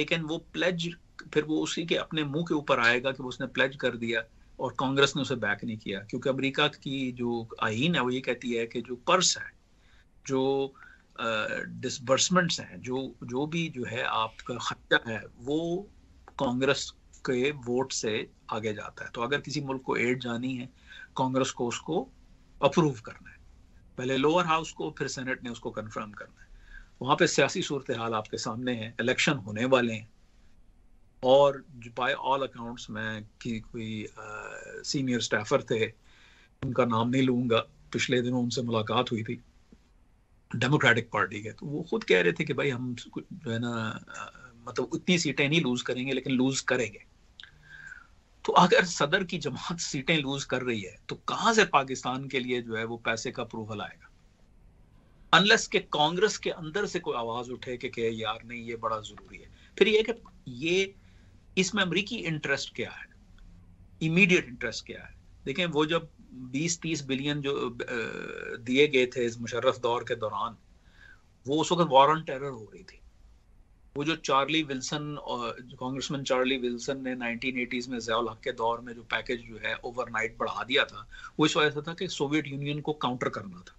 लेकिन वो प्लेज फिर वो उसी के अपने मुंह के ऊपर आएगा कि वो उसने प्लेज कर दिया और कांग्रेस ने उसे बैक नहीं किया क्योंकि अमेरिका की जो आहीन है वो ये कहती है कि जो पर्स है जो डिसबर्समेंट्स हैं जो जो भी जो है आपका खर्चा है वो कांग्रेस के वोट से आगे जाता है तो अगर किसी मुल्क को एड जानी है कांग्रेस को उसको अप्रूव करना है पहले लोअर हाउस को फिर सेनेट ने उसको कंफर्म करना है वहाँ पे सियासी सूरत हाल आपके सामने है इलेक्शन होने वाले हैं और बाय ऑल अकाउंट्स मैं कि कोई सीनियर स्टाफर थे उनका नाम नहीं लूँगा पिछले दिनों उनसे मुलाकात हुई थी डेमोक्रेटिक पार्टी के तो वो खुद कह रहे थे कि भाई हम जो है ना मतलब उतनी सीटें नहीं लूज़ करेंगे लेकिन लूज़ करेंगे तो अगर सदर की जमात सीटें लूज़ कर रही है तो कहाँ से पाकिस्तान के लिए जो है वो पैसे का अप्रूवल आएगा अनलेस के कांग्रेस के अंदर से कोई आवाज़ उठे कि यार नहीं ये बड़ा ज़रूरी है फिर ये कि ये इसमें अमरीकी इंटरेस्ट क्या है इमीडिएट इंटरेस्ट क्या है देखें वो जब 20-30 बिलियन जो दिए गए थे इस मुशर्रफ दौर के दौरान वो उस वक्त वॉर ऑन टेरर हो रही थी वो जो Charlie Wilson congressman Charlie Wilson ने 1980s में जयाल हक के दौर में जो पैकेज जो है ओवरनाइट बढ़ा दिया था वो इस वजह से था कि सोवियत यूनियन को काउंटर करना था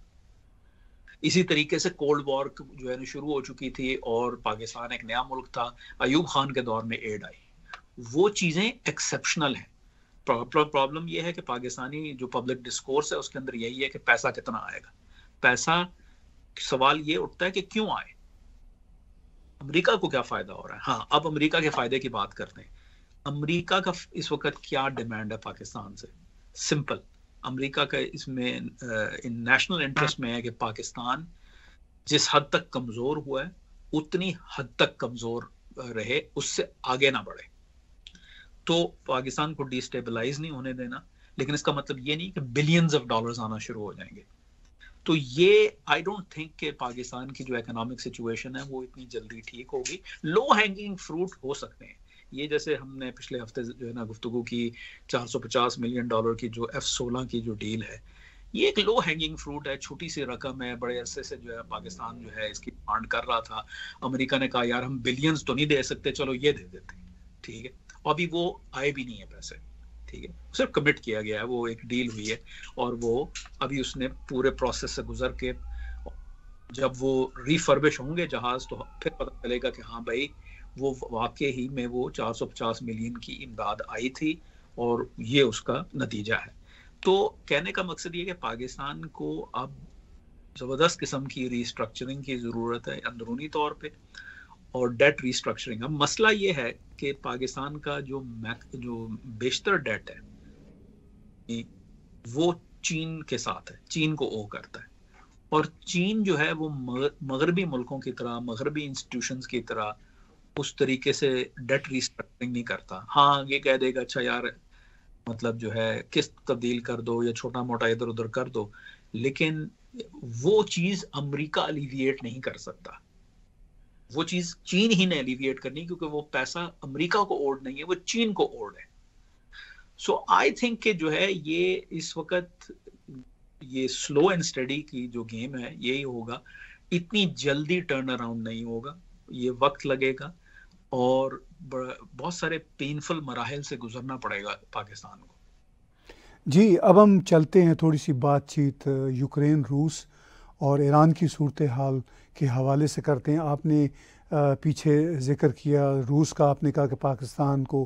इसी तरीके से कोल्ड वॉर जो है ना शुरू हो चुकी थी और पाकिस्तान एक नया मुल्क था अयूब खान के दौर में एड आई वो चीज़ें एक्सेप्शनल हैं प्रॉब्लम ये है कि पाकिस्तानी जो पब्लिक डिस्कोर्स है उसके अंदर यही है कि पैसा कितना आएगा पैसा सवाल ये उठता है कि क्यों आए अमेरिका को क्या फायदा हो रहा है हाँ अब अमेरिका के फायदे की बात करते हैं अमेरिका का इस वक्त क्या डिमांड है पाकिस्तान से सिंपल अमेरिका का इसमें इन नेशनल इंटरेस्ट में है कि पाकिस्तान जिस हद तक कमज़ोर हुआ है उतनी हद तक कमज़ोर रहे उससे आगे ना बढ़े तो पाकिस्तान को डिस्टेबलाइज नहीं होने देना लेकिन इसका मतलब ये नहीं कि बिलियंस ऑफ डॉलर्स आना शुरू हो जाएंगे तो ये आई डोंट थिंक के पाकिस्तान की जो इकोनॉमिक सिचुएशन है वो इतनी जल्दी ठीक होगी लो हैंगिंग फ्रूट हो सकते हैं ये जैसे हमने पिछले हफ्ते जो है ना गुफ्तु की 450 मिलियन डॉलर की जो एफ सोलह की जो डील है ये एक लो हैंगिंग फ्रूट है छोटी सी रकम है बड़े अरसे से जो है पाकिस्तान जो है इसकी डिमांड कर रहा था अमेरिका ने कहा यार हम बिलियंस तो नहीं दे सकते चलो ये दे देते ठीक है अभी वो आए भी नहीं है पैसे ठीक है सिर्फ कमिट किया गया है वो एक डील हुई है और वो अभी उसने पूरे प्रोसेस से गुजर के जब वो रिफर्बिश होंगे जहाज तो फिर पता चलेगा कि हाँ भाई वो वाकई ही में वो 450 मिलियन की इमदाद आई थी और ये उसका नतीजा है तो कहने का मकसद ये कि पाकिस्तान को अब ज़बरदस्त किस्म की रिस्ट्रक्चरिंग की ज़रूरत है अंदरूनी तौर पर और डेट रिस्ट्रक्चरिंग अब मसला ये है कि पाकिस्तान का जो जो बेशतर डेट है वो चीन के साथ है चीन को ओ करता है और चीन जो है वो मगरबी मुल्कों की तरह मगरबी इंस्टीट्यूशन की तरह उस तरीके से डेट रिस्ट्रक्चरिंग नहीं करता हाँ ये कह देगा अच्छा यार मतलब जो है किस्त तब्दील कर दो या छोटा मोटा इधर उधर कर दो लेकिन वो चीज़ अमेरिका अलीविएट नहीं कर सकता वो चीज चीन ही ने एलिविएट करनी क्योंकि वो पैसा अमेरिका को ओड नहीं है वो चीन को ओड है सो आई थिंक के जो है ये इस वक्त ये स्लो एंड स्टडी की जो गेम है यही होगा इतनी जल्दी टर्न अराउंड नहीं होगा ये वक्त लगेगा और बहुत सारे पेनफुल मराहल से गुजरना पड़ेगा पाकिस्तान को जी अब हम चलते हैं थोड़ी सी बातचीत यूक्रेन रूस और ईरान की सूरत हाल के हवाले से करते हैं आपने पीछे जिक्र किया रूस का आपने कहा कि पाकिस्तान को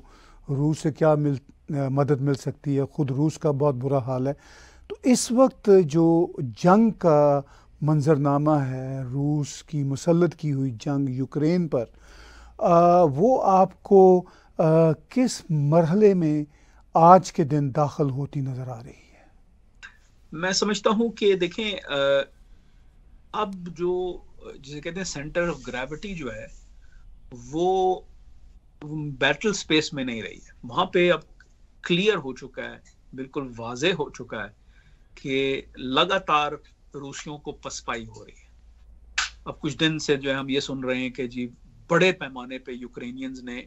रूस से क्या मिल मदद मिल सकती है ख़ुद रूस का बहुत बुरा हाल है तो इस वक्त जो जंग का मंजरनामा है रूस की मुसलत की हुई जंग यूक्रेन पर आ, वो आपको आ, किस मरहले में आज के दिन दाखिल होती नज़र आ रही है मैं समझता हूँ कि देखें आ, अब जो जिसे कहते हैं सेंटर ऑफ ग्रेविटी जो है वो बैटल स्पेस में नहीं रही है वहां पे अब क्लियर हो चुका है बिल्कुल वाजे हो चुका है कि लगातार रूसियों को पसपाई हो रही है अब कुछ दिन से जो है हम ये सुन रहे हैं कि जी बड़े पैमाने पे यूक्रेनियंस ने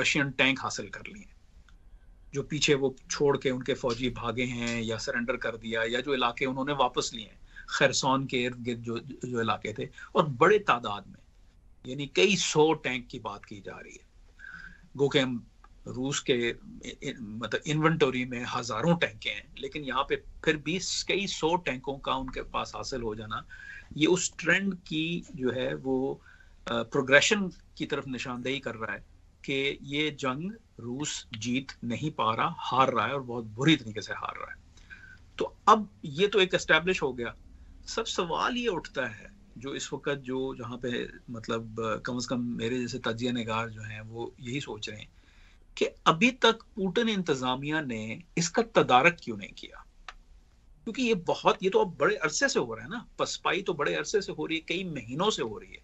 रशियन टैंक हासिल कर लिए जो पीछे वो छोड़ के उनके फौजी भागे हैं या सरेंडर कर दिया या जो इलाके उन्होंने वापस लिए हैं खरसौन के इर्द गिर्द जो जो इलाके थे और बड़े तादाद में यानी कई सौ टैंक की बात की जा रही है गो के हम रूस के मतलब इन्वेंटोरी में हजारों टैंके हैं लेकिन यहाँ पे फिर भी कई सौ टैंकों का उनके पास हासिल हो जाना ये उस ट्रेंड की जो है वो प्रोग्रेशन की तरफ निशानदेही कर रहा है कि ये जंग रूस जीत नहीं पा रहा हार रहा है और बहुत बुरी तरीके से हार रहा है तो अब ये तो एक इस्टेब्लिश हो गया सब सवाल ये उठता है जो इस वक्त जो जहाँ पे मतलब कम से कम मेरे जैसे तजिया नगार जो हैं वो यही सोच रहे हैं कि अभी तक पूटन इंतजामिया ने इसका तदारक क्यों नहीं किया क्योंकि ये बहुत ये तो अब बड़े अरसे से हो रहा है ना पसपाई तो बड़े अरसे से हो रही है कई महीनों से हो रही है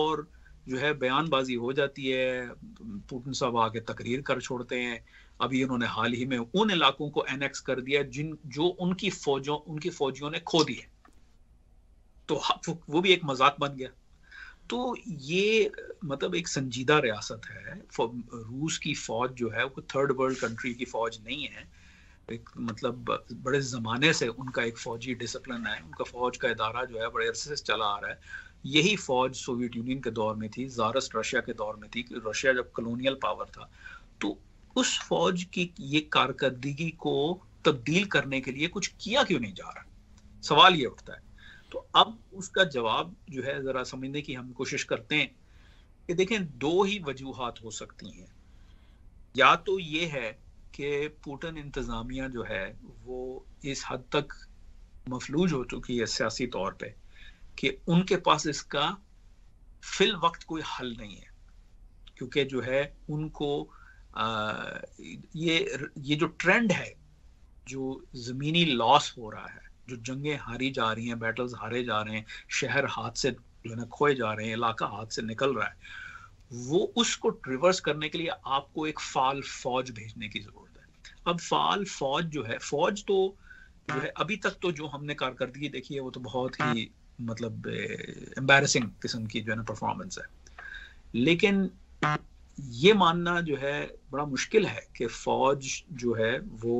और जो है बयानबाजी हो जाती है पुटिन साहब आके तकरीर कर छोड़ते हैं अभी उन्होंने हाल ही में उन इलाकों को एनेक्स कर दिया जिन जो उनकी फौजों उनकी फौजियों ने खो दिए तो वो भी एक मजाक बन गया तो ये मतलब एक संजीदा रियासत है रूस की फौज जो है वो थर्ड वर्ल्ड कंट्री की फौज नहीं है एक मतलब बड़े ज़माने से उनका एक फौजी डिसिप्लिन है उनका फौज का इदारा जो है बड़े अरसे से चला आ रहा है यही फौज सोवियत यूनियन के दौर में थी जारस रशिया के दौर में थी रशिया जब कलोनियल पावर था तो उस फौज की ये कारकर्दगी को तब्दील करने के लिए कुछ किया क्यों नहीं जा रहा सवाल ये उठता है तो अब उसका जवाब जो है ज़रा समझने की हम कोशिश करते हैं कि देखें दो ही वजूहत हो सकती हैं या तो ये है कि पुटन इंतज़ामिया जो है वो इस हद तक मफलूज हो चुकी है सियासी तौर पे कि उनके पास इसका फिल वक्त कोई हल नहीं है क्योंकि जो है उनको आ, ये ये जो ट्रेंड है जो ज़मीनी लॉस हो रहा है जो जंगे हारी जा रही हैं बैटल्स हारे जा रहे हैं शहर हाथ से जो है ना खोए जा रहे हैं इलाका हाथ से निकल रहा है वो उसको ट्रिवर्स करने के लिए आपको एक फाल फौज भेजने की जरूरत है अब फाल फौज जो है फौज तो जो है अभी तक तो जो हमने कारकर्दगी देखी है वो तो बहुत ही मतलब एम्बेरसिंग किस्म की जो है ना परफॉर्मेंस है लेकिन ये मानना जो है बड़ा मुश्किल है कि फौज जो है वो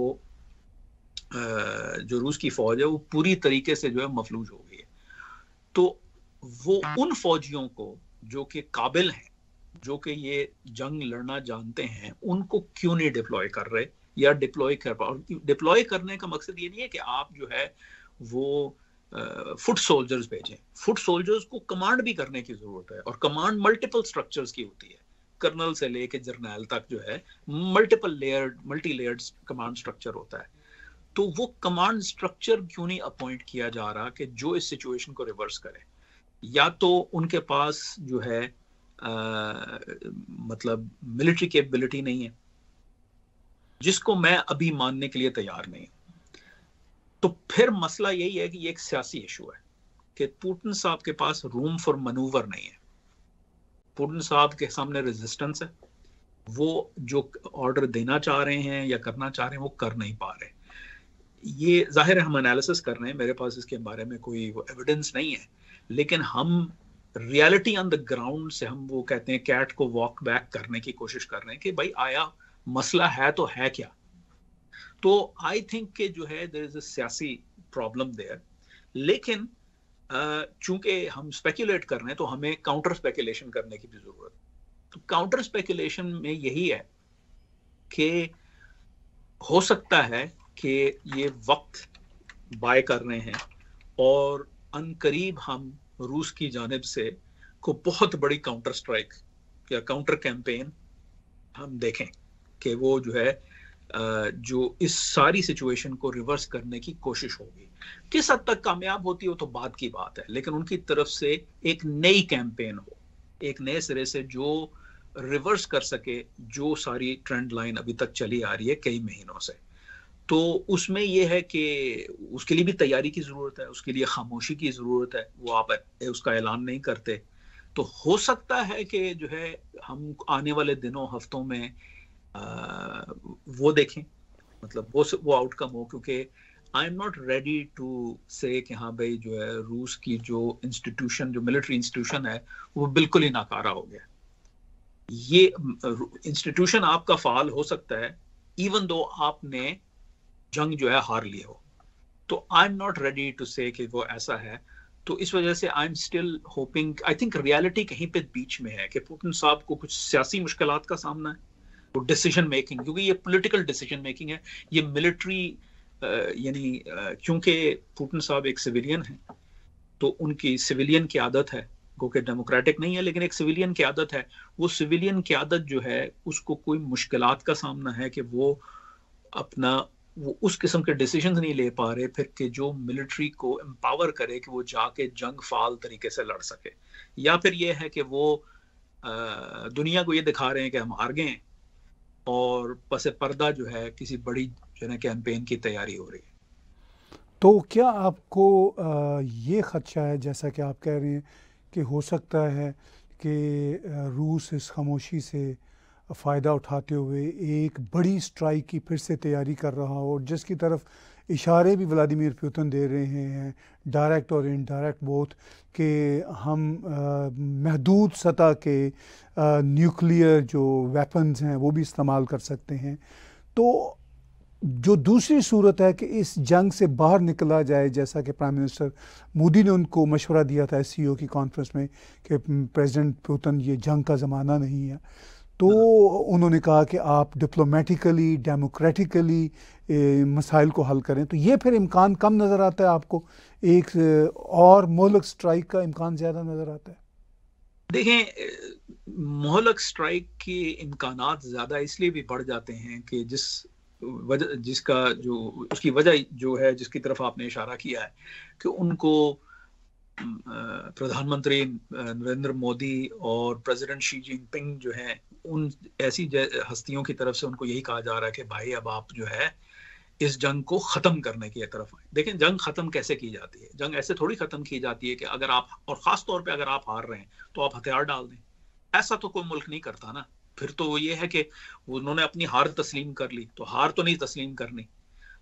जो रूस की फौज है वो पूरी तरीके से जो है मफलूज हो गई है तो वो उन फौजियों को जो कि काबिल हैं जो कि ये जंग लड़ना जानते हैं उनको क्यों नहीं डिप्लॉय कर रहे या डिप्लॉय कर पा डिप्लॉय करने का मकसद ये नहीं है कि आप जो है वो फुट सोल्जर्स भेजें फुट सोल्जर्स को कमांड भी करने की जरूरत है और कमांड मल्टीपल स्ट्रक्चर्स की होती है कर्नल से लेके जर्नैल तक जो है multiple layer multi layered command structure होता है तो वो कमांड स्ट्रक्चर क्यों नहीं अपॉइंट किया जा रहा कि जो इस सिचुएशन को रिवर्स करे या तो उनके पास जो है आ, मतलब मिलिट्री कैपेबिलिटी नहीं है जिसको मैं अभी मानने के लिए तैयार नहीं तो फिर मसला यही है कि ये एक सियासी इशू है कि पुटिन साहब के पास रूम फॉर मनूवर नहीं है पुटिन साहब के सामने रेजिस्टेंस है वो जो ऑर्डर देना चाह रहे हैं या करना चाह रहे हैं वो कर नहीं पा रहे ये जाहिर है हम एनालिसिस कर रहे हैं मेरे पास इसके बारे में कोई एविडेंस नहीं है लेकिन हम रियलिटी ऑन द ग्राउंड से हम वो कहते हैं कैट को वॉक बैक करने की कोशिश कर रहे हैं कि भाई आया मसला है तो है क्या तो आई थिंक के जो है देर इज अ सियासी प्रॉब्लम देयर लेकिन चूंकि हम स्पेक्यूलेट कर रहे हैं तो हमें काउंटर स्पेकुलेशन करने की भी जरूरत तो काउंटर स्पेकुलेशन में यही है कि हो सकता है कि ये वक्त बाय कर रहे हैं और अनकरीब हम रूस की जानब से को बहुत बड़ी काउंटर स्ट्राइक या काउंटर कैंपेन हम देखें कि वो जो है जो इस सारी सिचुएशन को रिवर्स करने की कोशिश होगी किस हद तक कामयाब होती हो तो बाद की बात है लेकिन उनकी तरफ से एक नई कैंपेन हो एक नए सिरे से जो रिवर्स कर सके जो सारी ट्रेंड लाइन अभी तक चली आ रही है कई महीनों से तो उसमें यह है कि उसके लिए भी तैयारी की ज़रूरत है उसके लिए खामोशी की ज़रूरत है वो आप उसका ऐलान नहीं करते तो हो सकता है कि जो है हम आने वाले दिनों हफ्तों में आ, वो देखें मतलब वो वो आउटकम हो क्योंकि I am not ready to say कि हाँ भाई जो है रूस की जो इंस्टीट्यूशन जो मिलिट्री इंस्टीट्यूशन है वो बिल्कुल ही नाकारा हो गया ये इंस्टीट्यूशन आपका फाल हो सकता है इवन दो आपने जंग जो है हार लिया हो तो I am not ready to say कि वो ऐसा है तो इस वजह से I am still hoping I think reality कहीं पे बीच में है कि पुतिन साहब को कुछ सियासी मुश्किल का सामना है वो डिसीजन मेकिंग क्योंकि ये पोलिटिकल डिसीजन मेकिंग है ये मिलिट्री यानी क्योंकि पुतिन साहब एक सिविलियन है तो उनकी सिविलियन की आदत है वो कि डेमोक्रेटिक नहीं है लेकिन एक सिविलियन की आदत है वो सिविलियन की आदत जो है उसको कोई मुश्किल का सामना है कि वो अपना वो उस किस्म के डिसीजन नहीं ले पा रहे फिर कि जो मिलिट्री को एम्पावर करे कि वो जाके जंग फाल तरीके से लड़ सके या फिर ये है कि वो दुनिया को ये दिखा रहे हैं कि हम हार गए और पस पर्दा जो है किसी बड़ी जो है कैंपेन की तैयारी हो रही है तो क्या आपको ये ख़दशा है जैसा कि आप कह रहे हैं कि हो सकता है कि रूस इस खामोशी से फ़ायदा उठाते हुए एक बड़ी स्ट्राइक की फिर से तैयारी कर रहा हो और जिसकी तरफ इशारे भी व्लादिमीर पुतिन दे रहे हैं डायरेक्ट और इनडायरेक्ट बोथ कि हम महदूद सतह के न्यूक्लियर जो वेपन्स हैं वो भी इस्तेमाल कर सकते हैं तो जो दूसरी सूरत है कि इस जंग से बाहर निकला जाए जैसा कि प्राइम मिनिस्टर मोदी ने उनको मशवरा दिया था एस की कॉन्फ्रेंस में कि प्रेसिडेंट पुतिन ये जंग का ज़माना नहीं है तो उन्होंने कहा कि आप डिप्लोमेटिकली डेमोक्रेटिकली मसाइल को हल करें तो ये फिर इम्कान कम नज़र आता है आपको एक और मोहलक स्ट्राइक का इम्कान ज़्यादा नज़र आता है देखें मोहलक स्ट्राइक के इम्कान ज़्यादा इसलिए भी बढ़ जाते हैं कि जिस वजह जिसका जो उसकी वजह जो है जिसकी तरफ आपने इशारा किया है कि उनको प्रधानमंत्री नरेंद्र मोदी और प्रेसिडेंट शी जिनपिंग जो है उन ऐसी हस्तियों की तरफ से उनको यही कहा जा रहा है कि भाई अब आप जो है इस जंग को ख़त्म करने की तरफ आए देखें जंग ख़त्म कैसे की जाती है जंग ऐसे थोड़ी ख़त्म की जाती है कि अगर आप और ख़ास तौर पे अगर आप हार रहे हैं तो आप हथियार डाल दें ऐसा तो कोई मुल्क नहीं करता ना फिर तो ये है कि उन्होंने अपनी हार तस्लीम कर ली तो हार तो नहीं तस्लीम करनी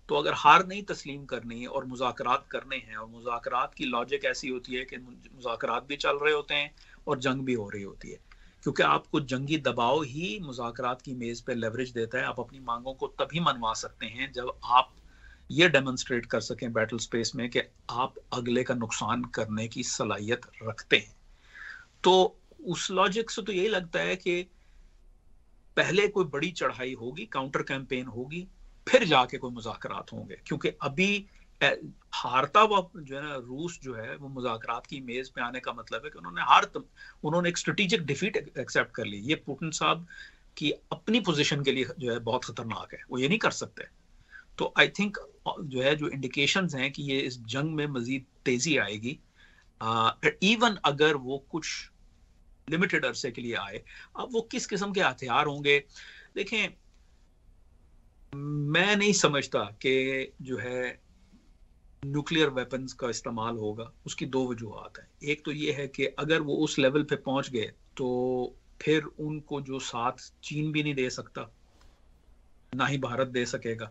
तो अगर हार नहीं तस्लीम करनी है और मुजाकरात करने हैं और मुजाकरात की लॉजिक ऐसी होती है कि मुजाकर भी चल रहे होते हैं और जंग भी हो रही होती है क्योंकि आपको जंगी दबाव ही मुजाकर की मेज़ पर लेवरेज देता है आप अपनी मांगों को तभी मनवा सकते हैं जब आप ये डेमोन्स्ट्रेट कर सकें बैटल स्पेस में कि आप अगले का नुकसान करने की सलाहियत रखते हैं तो उस लॉजिक से तो यही लगता है कि पहले कोई बड़ी चढ़ाई होगी काउंटर कैंपेन होगी फिर जाके कोई मुजात होंगे क्योंकि अभी हारता हुआ जो है ना रूस जो है वो मुजात की मेज पे आने का मतलब है कि उन्होंने हार उन्होंने एक स्ट्रेटेजिक डिफीट एक्सेप्ट कर ली ये पुटिन साहब की अपनी पोजीशन के लिए जो है बहुत खतरनाक है वो ये नहीं कर सकते तो आई थिंक जो है जो इंडिकेशंस हैं कि ये इस जंग में मजीद तेजी आएगी इवन अगर वो कुछ लिमिटेड अरसे के लिए आए अब वो किस किस्म के हथियार होंगे देखें मैं नहीं समझता कि जो है न्यूक्लियर वेपन्स का इस्तेमाल होगा उसकी दो वजूहत हैं एक तो ये है कि अगर वो उस लेवल पे पहुंच गए तो फिर उनको जो साथ चीन भी नहीं दे सकता ना ही भारत दे सकेगा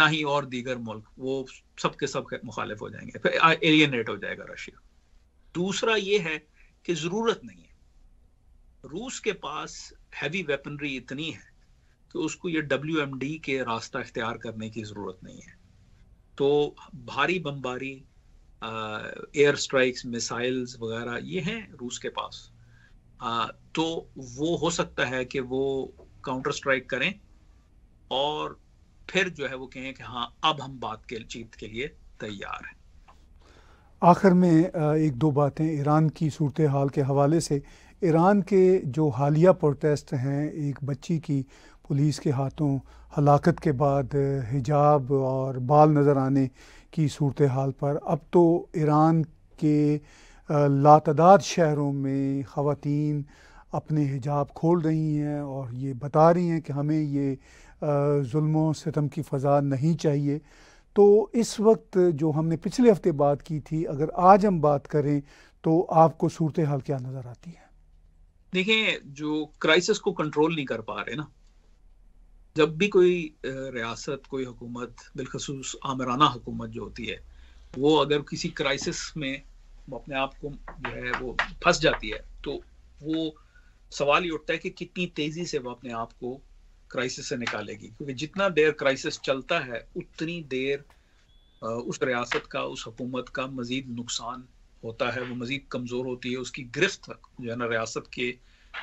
ना ही और दीगर मुल्क वो सब सब मुखालिफ हो जाएंगे फिर एलियनेट हो जाएगा रशिया दूसरा ये है कि ज़रूरत नहीं है रूस के पास हैवी वेपनरी इतनी है कि उसको ये डब्ल्यू के रास्ता इख्तियार करने की ज़रूरत नहीं है तो भारी बमबारी एयर स्ट्राइक्स मिसाइल्स वगैरह ये हैं रूस के पास आ, तो वो हो सकता है कि वो काउंटर स्ट्राइक करें और फिर जो है वो कहें कि हाँ अब हम बात के जीत के लिए तैयार हैं आखिर में एक दो बातें ईरान की सूरत हाल के हवाले से ईरान के जो हालिया प्रोटेस्ट हैं एक बच्ची की पुलिस के हाथों हलाकत के बाद हिजाब और बाल नज़र आने की सूरत हाल पर अब तो ईरान के लातदाद शहरों में ख़वान अपने हिजाब खोल रही हैं और ये बता रही हैं कि हमें ये जुल्म सितम की फ़ज़ा नहीं चाहिए तो इस वक्त जो हमने पिछले हफ्ते बात की थी अगर आज हम बात करें तो आपको सूरत हाल क्या नज़र आती है देखें जो क्राइसिस को कंट्रोल नहीं कर पा रहे ना जब भी कोई रियासत कोई हुकूमत बिलखसूस आमराना हुकूमत जो होती है वो अगर किसी क्राइसिस में वो अपने आप को जो है वो फंस जाती है तो वो सवाल ये उठता है कि कितनी तेज़ी से वो अपने आप को क्राइसिस से निकालेगी क्योंकि जितना देर क्राइसिस चलता है उतनी देर उस रियासत का उस हुकूमत का मज़ीद नुकसान होता है वो मज़ीद कमज़ोर होती है उसकी गिरफ्त जो है ना रियासत के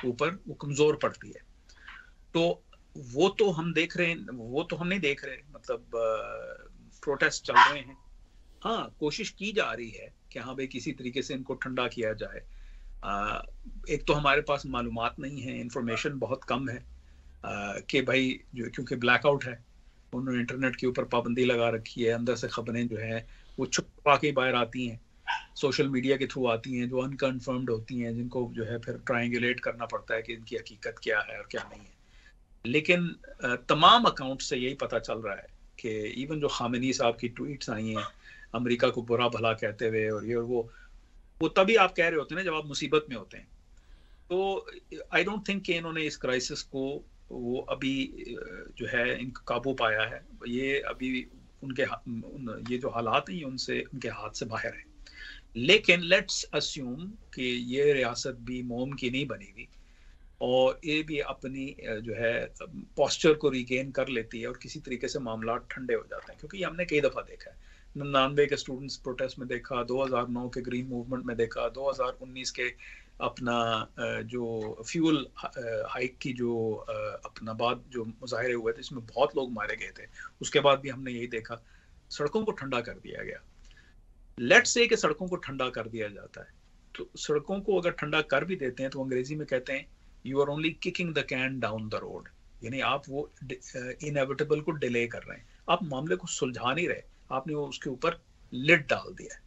ऊपर वो कमज़ोर पड़ती है तो वो तो हम देख रहे हैं वो तो हम नहीं देख रहे मतलब प्रोटेस्ट चल रहे हैं हाँ कोशिश की जा रही है कि हाँ भाई किसी तरीके से इनको ठंडा किया जाए एक तो हमारे पास मालूम नहीं है इंफॉर्मेशन बहुत कम है कि भाई जो क्योंकि ब्लैकआउट है उन्होंने इंटरनेट के ऊपर पाबंदी लगा रखी है अंदर से खबरें जो है वो छुपा के बाहर आती हैं सोशल मीडिया के थ्रू आती हैं जो अनकन्फर्म्ड होती हैं जिनको जो है फिर ट्राइंगुलेट करना पड़ता है कि इनकी हकीकत क्या है और क्या नहीं है लेकिन तमाम अकाउंट से यही पता चल रहा है कि इवन जो खामिनी साहब की ट्वीट्स आई हैं अमेरिका को बुरा भला कहते हुए और ये और वो वो तभी आप कह रहे होते हैं ना जब आप मुसीबत में होते हैं तो आई डोंट थिंक कि इन्होंने इस क्राइसिस को वो अभी जो है इन काबू पाया है ये अभी उनके उन, ये जो हालात हैं उनसे उनके हाथ से बाहर है लेकिन लेट्स अस्यूम कि ये रियासत भी मोम की नहीं बनी हुई और ये भी अपनी जो है पॉस्चर को रिगेन कर लेती है और किसी तरीके से मामला ठंडे हो जाते हैं क्योंकि हमने कई दफ़ा देखा है निन्यानवे के स्टूडेंट्स प्रोटेस्ट में देखा 2009 के ग्रीन मूवमेंट में देखा 2019 के अपना जो फ्यूल हाइक की जो अपना बाद जो मुजाहरे हुए थे इसमें बहुत लोग मारे गए थे उसके बाद भी हमने यही देखा सड़कों को ठंडा कर दिया गया लेट से कि सड़कों को ठंडा कर दिया जाता है तो सड़कों को अगर ठंडा कर भी देते हैं तो अंग्रेजी में कहते हैं you are only kicking the can down the road यानी आप वो इनएविटेबल uh, को डिले कर रहे हैं आप मामले को सुलझा नहीं रहे आपने वो उसके ऊपर लिड डाल दिया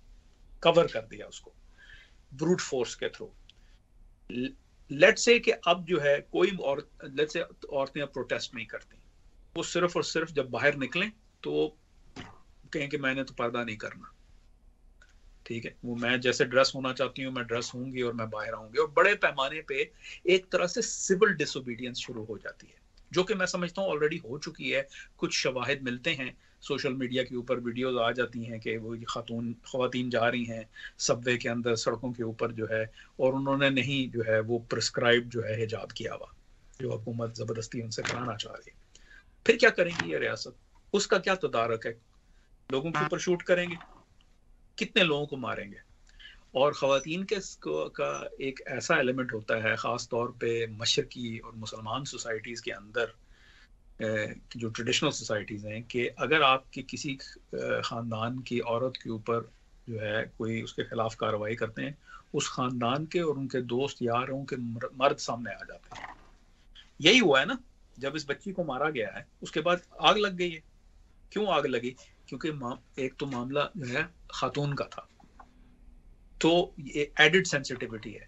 कवर कर दिया उसको ब्रूट फोर्स के थ्रू लेट से कि अब जो है कोई और लेट से औरतें अब प्रोटेस्ट नहीं करती वो सिर्फ और सिर्फ जब बाहर निकलें तो कहें कि मैंने तो पर्दा नहीं करना ठीक है वो मैं जैसे ड्रेस होना चाहती हूँ मैं ड्रेस होंगी और मैं बाहर आऊंगी और बड़े पैमाने पे एक तरह से सिविल डिसोबीडियंस शुरू हो जाती है जो कि मैं समझता हूँ ऑलरेडी हो चुकी है कुछ शवाहद मिलते हैं सोशल मीडिया के ऊपर वीडियोज आ जाती हैं कि वो खातून खातन जा रही हैं सबवे के अंदर सड़कों के ऊपर जो है और उन्होंने नहीं जो है वो प्रिस्क्राइब जो है हिजाब किया हुआ जो हुकूमत ज़बरदस्ती उनसे कराना चाह रही फिर क्या करेंगी ये रियासत उसका क्या तदारक है लोगों के हाँ। ऊपर शूट करेंगे कितने लोगों को मारेंगे और खातन के का एक ऐसा एलिमेंट होता है ख़ास तौर पे मशरकी और मुसलमान सोसाइटीज़ के अंदर जो ट्रेडिशनल सोसाइटीज़ हैं कि अगर आपके किसी ख़ानदान की औरत के ऊपर जो है कोई उसके खिलाफ कार्रवाई करते हैं उस ख़ानदान के और उनके दोस्त यारों के मर्द सामने आ जाते हैं यही हुआ है ना जब इस बच्ची को मारा गया है उसके बाद आग लग गई है क्यों आग लगी क्योंकि एक तो मामला जो है खातून का था तो ये एडिड सेंसिटिविटी है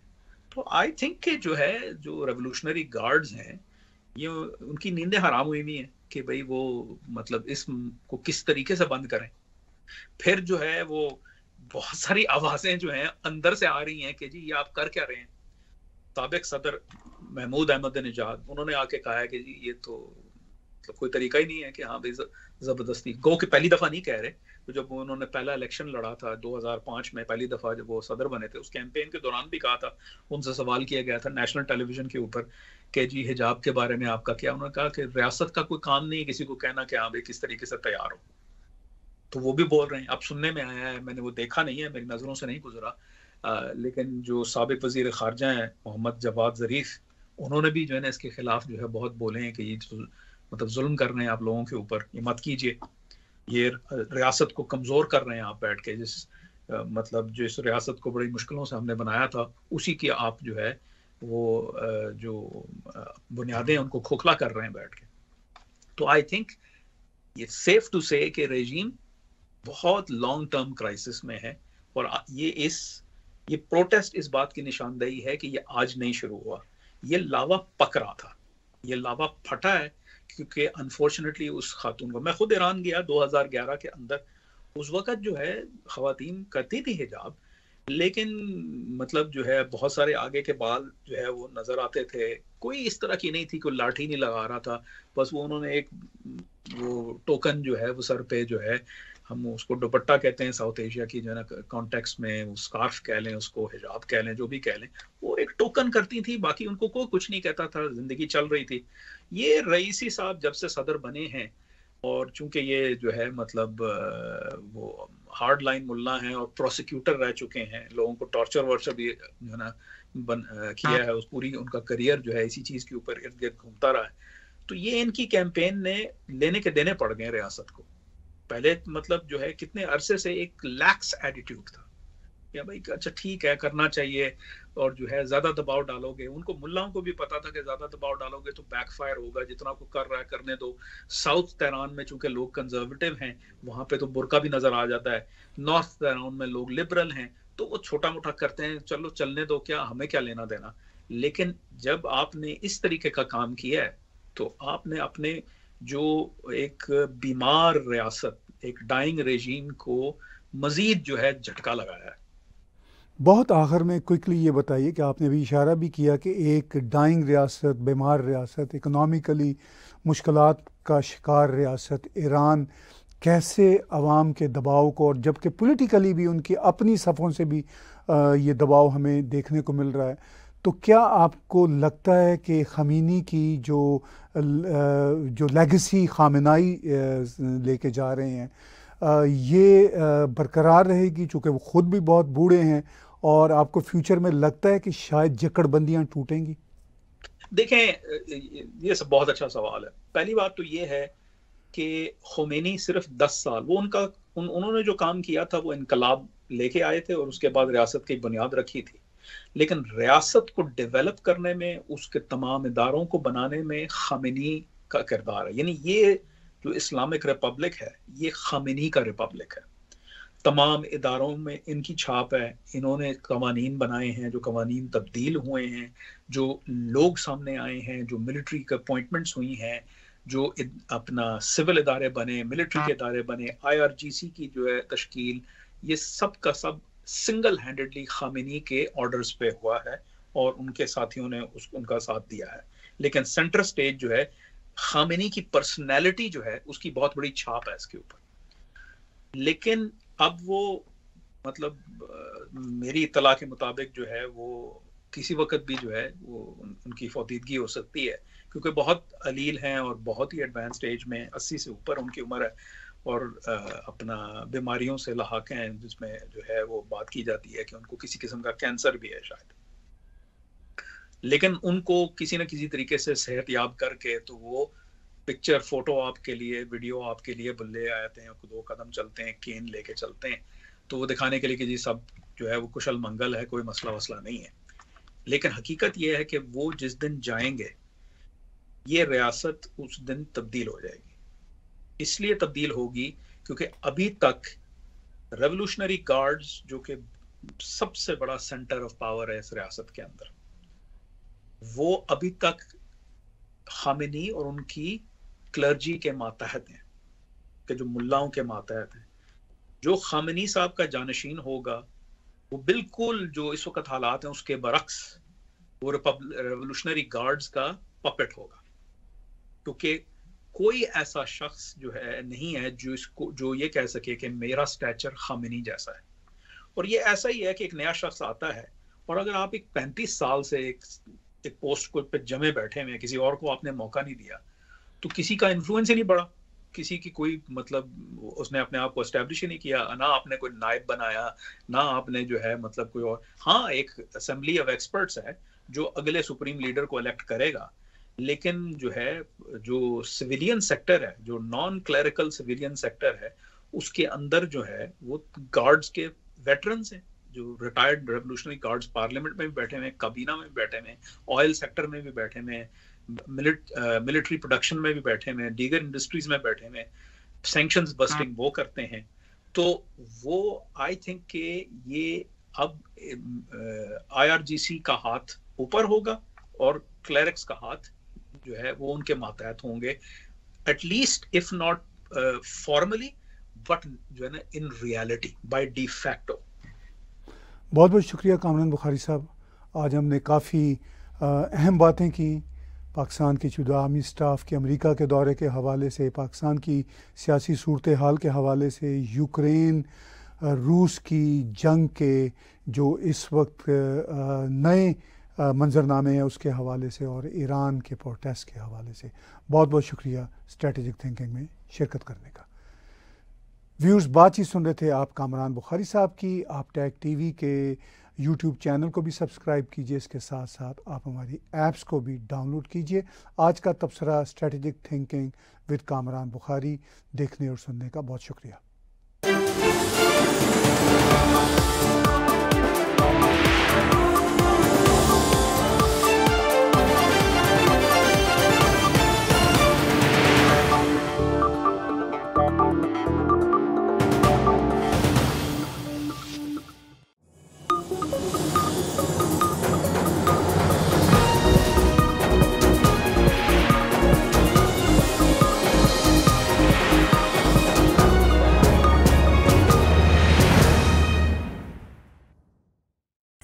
तो आई थिंक के जो है जो रेवोल्यूशनरी गार्ड्स हैं ये उनकी नींदें हराम हुई हुई हैं कि भाई वो मतलब इस को किस तरीके से बंद करें फिर जो है वो बहुत सारी आवाजें जो हैं अंदर से आ रही हैं कि जी ये आप कर क्या रहे हैं सबक सदर महमूद अहमद नजाद उन्होंने आके कहा है कि जी ये तो मतलब कोई तरीका ही नहीं है कि हाँ भाई जबरदस्ती गो के पहली दफा नहीं कह रहे तो जब उन्होंने पहला इलेक्शन लड़ा था 2005 में पहली दफा जब वो सदर बने थे उस कैंपेन के दौरान भी कहा था उनसे सवाल किया गया था नेशनल टेलीविजन के ऊपर के जी हिजाब के बारे में आपका क्या उन्होंने कहा कि रियासत का कोई काम नहीं है किसी को कहना कि हाँ भाई किस तरीके से तैयार हो तो वो भी बोल रहे हैं अब सुनने में आया है मैंने वो देखा नहीं है मेरी नज़रों से नहीं गुजरा लेकिन जो सबक वजीर खारजा हैं मोहम्मद जवाद ज़रीफ उन्होंने भी जो है ना इसके खिलाफ जो है बहुत बोले हैं कि ये मतलब जुल्म कर रहे हैं आप लोगों के ऊपर ये मत कीजिए ये रियासत को कमज़ोर कर रहे हैं आप बैठ के जिस मतलब जो इस रियासत को बड़ी मुश्किलों से हमने बनाया था उसी की आप जो है वो जो बुनियादें उनको खोखला कर रहे हैं बैठ के तो आई थिंक ये सेफ टू से कि रेजीम बहुत लॉन्ग टर्म क्राइसिस में है और ये इस ये प्रोटेस्ट इस बात की निशानदेही है कि ये आज नहीं शुरू हुआ ये लावा पक रहा था ये लावा फटा है क्योंकि अनफॉर्चुनेटली उस खातून को मैं खुद ईरान गया 2011 के अंदर उस वक़्त जो है खातन करती थी हिजाब लेकिन मतलब जो है बहुत सारे आगे के बाल जो है वो नज़र आते थे कोई इस तरह की नहीं थी कोई लाठी नहीं लगा रहा था बस वो उन्होंने एक वो टोकन जो है वो सर पे जो है हम उसको दुपट्टा कहते हैं साउथ एशिया की जो है ना कॉन्टेक्स में स्कार्फ कह लें उसको हिजाब कह लें जो भी कह लें वो एक टोकन करती थी बाकी उनको कोई कुछ नहीं कहता था जिंदगी चल रही थी ये रईसी साहब जब से सदर बने हैं और चूंकि ये जो है मतलब वो हार्ड लाइन मुल्ला हैं और प्रोसिक्यूटर रह चुके हैं लोगों को टॉर्चर वर्चर भी जो है ना बन किया है हाँ। उस पूरी उनका करियर जो है इसी चीज़ के ऊपर इर्द गिर्द घूमता रहा है तो ये इनकी कैंपेन ने लेने के देने पड़ गए रियासत को पहले मतलब जो है कितने अरसे से एक लैक्स एटीट्यूड था या भाई अच्छा ठीक है करना चाहिए और जो है ज्यादा दबाव डालोगे उनको मुल्लाओं को भी पता था कि ज्यादा दबाव डालोगे तो बैकफायर होगा जितना को कर रहा है करने दो साउथ तैरान में चूंकि लोग कंजर्वेटिव हैं वहां पे तो बुरका भी नजर आ जाता है नॉर्थ तैरान में लोग लिबरल हैं तो वो छोटा मोटा करते हैं चलो चलने दो क्या हमें क्या लेना देना लेकिन जब आपने इस तरीके का काम किया है तो आपने अपने जो एक बीमार रियासत एक डाइंग रेजीम को मजीद जो है झटका लगाया है बहुत आखिर में क्विकली ये बताइए कि आपने भी इशारा भी किया कि एक डाइंग रियासत बीमार रियासत इकनॉमिकली मुश्किल का शिकार रियासत ईरान कैसे आवाम के दबाव को और जबकि पोलिटिकली भी उनकी अपनी सफ़ों से भी ये दबाव हमें देखने को मिल रहा है तो क्या आपको लगता है कि खमीनी की जो जो लेगेसी खामिनाई लेके जा रहे हैं ये बरकरार रहेगी चूँकि वो ख़ुद भी बहुत बूढ़े हैं और आपको फ्यूचर में लगता है कि शायद जकड़बंदियाँ टूटेंगी देखें ये सब बहुत अच्छा सवाल है पहली बात तो ये है कि खोमेनी सिर्फ दस साल वो उनका उन, उन्होंने जो काम किया था वो इनकलाब लेके आए थे और उसके बाद रियासत की बुनियाद रखी थी लेकिन रियासत को डेवलप करने में उसके तमाम इदारों को बनाने में खामिनी का किरदार है यानी ये जो इस्लामिक रिपब्लिक है ये खामिनी का रिपब्लिक है तमाम इदारों में इनकी छाप है इन्होंने कवानीन बनाए हैं जो कवानीन तब्दील हुए हैं जो लोग सामने आए हैं जो मिलिट्री के अपॉइंटमेंट्स हुई हैं जो इद, अपना सिविल इदारे बने मिलिट्री के हाँ। इदारे बने आईआरजीसी की जो है तश्कील ये सब का सब सिंगल हैंडेडली खामिनी के ऑर्डर्स पे हुआ है और उनके साथियों ने उस उनका साथ दिया है लेकिन सेंटर स्टेज जो है खामिनी की पर्सनैलिटी जो है उसकी बहुत बड़ी छाप है इसके ऊपर लेकिन अब वो मतलब मेरी इतला के मुताबिक जो है वो किसी वक्त भी जो है वो उनकी फौतीदगी हो सकती है क्योंकि बहुत अलील हैं और बहुत ही एडवांस स्टेज में अस्सी से ऊपर उनकी उम्र है और अपना बीमारियों से लहाक हैं जिसमें जो है वो बात की जाती है कि उनको किसी किस्म का कैंसर भी है शायद लेकिन उनको किसी न किसी तरीके से सेहत याब करके तो वो पिक्चर फोटो आपके लिए वीडियो आपके लिए बल्ले आते हैं दो कदम चलते हैं केन लेके चलते हैं तो वो दिखाने के लिए कि जी सब जो है वो कुशल मंगल है कोई मसला वसला नहीं है लेकिन हकीकत यह है कि वो जिस दिन जाएंगे ये रियासत उस दिन तब्दील हो जाएगी इसलिए तब्दील होगी क्योंकि अभी तक रेवोल्यूशनरी गार्ड्स जो कि सबसे बड़ा सेंटर ऑफ पावर है इस रियासत के अंदर वो अभी तक खामिनी और उनकी क्लर्जी के मातहत हैं के जो मुल्लाओं के मातहत हैं जो खामिनी साहब का जानशीन होगा वो बिल्कुल जो इस वक्त हालात हैं उसके बरक्स वो रेवोल्यूशनरी गार्ड्स का पपेट होगा क्योंकि कोई ऐसा शख्स जो है नहीं है जो इसको जो ये कह सके कि मेरा स्टैचर खामिनी जैसा है और ये ऐसा ही है कि एक नया शख्स आता है और अगर आप एक पैंतीस साल से एक एक पोस्ट को पे जमे बैठे हुए किसी और को आपने मौका नहीं दिया तो किसी का इन्फ्लुएंस ही नहीं बढ़ा किसी की कोई मतलब उसने अपने आप को इस्टेब्लिश ही नहीं किया ना आपने कोई नायब बनाया ना आपने जो है मतलब कोई और हाँ एक असम्बली ऑफ एक्सपर्ट्स है जो अगले सुप्रीम लीडर को इलेक्ट करेगा लेकिन जो है जो सिविलियन सेक्टर है जो नॉन क्लरिकल सिविलियन सेक्टर है उसके अंदर जो है वो गार्ड्स के वेटरन्स हैं जो रिटायर्ड रेवोल्यूशनरी गार्ड्स पार्लियामेंट में भी बैठे हुए काबीना में बैठे हुए ऑयल सेक्टर में भी बैठे हुए मिलिट्री प्रोडक्शन में भी बैठे हुए डीगर uh, इंडस्ट्रीज में बैठे हुए सेंक्शन बस्टिंग हाँ। वो करते हैं तो वो आई थिंक के ये अब आईआरजीसी uh, का हाथ ऊपर होगा और क्लैरिक्स का हाथ जो है वो उनके मातहत तो होंगे at least if not formally but जो है ना इन रियलिटी बाय डिफैक्टो बहुत बहुत शुक्रिया कामरान बुखारी साहब आज हमने काफ़ी uh, अहम बातें की पाकिस्तान के शुदा आर्मी स्टाफ के अमेरिका के दौरे के हवाले से पाकिस्तान की सियासी सूरत हाल के हवाले से यूक्रेन uh, रूस की जंग के जो इस वक्त uh, नए मंजरनामे हैं उसके हवाले से और ईरान के प्रोटेस्ट के हवाले से बहुत बहुत शुक्रिया स्ट्रेटजिक थिंकिंग में शिरकत करने का व्यूर्स बातचीत सुन रहे थे आप कामरान बुखारी साहब की आप टैग टीवी के यूट्यूब चैनल को भी सब्सक्राइब कीजिए इसके साथ साथ आप हमारी ऐप्स को भी डाउनलोड कीजिए आज का तबसरा strategic thinking with Kamran Bukhari देखने और सुनने का बहुत शुक्रिया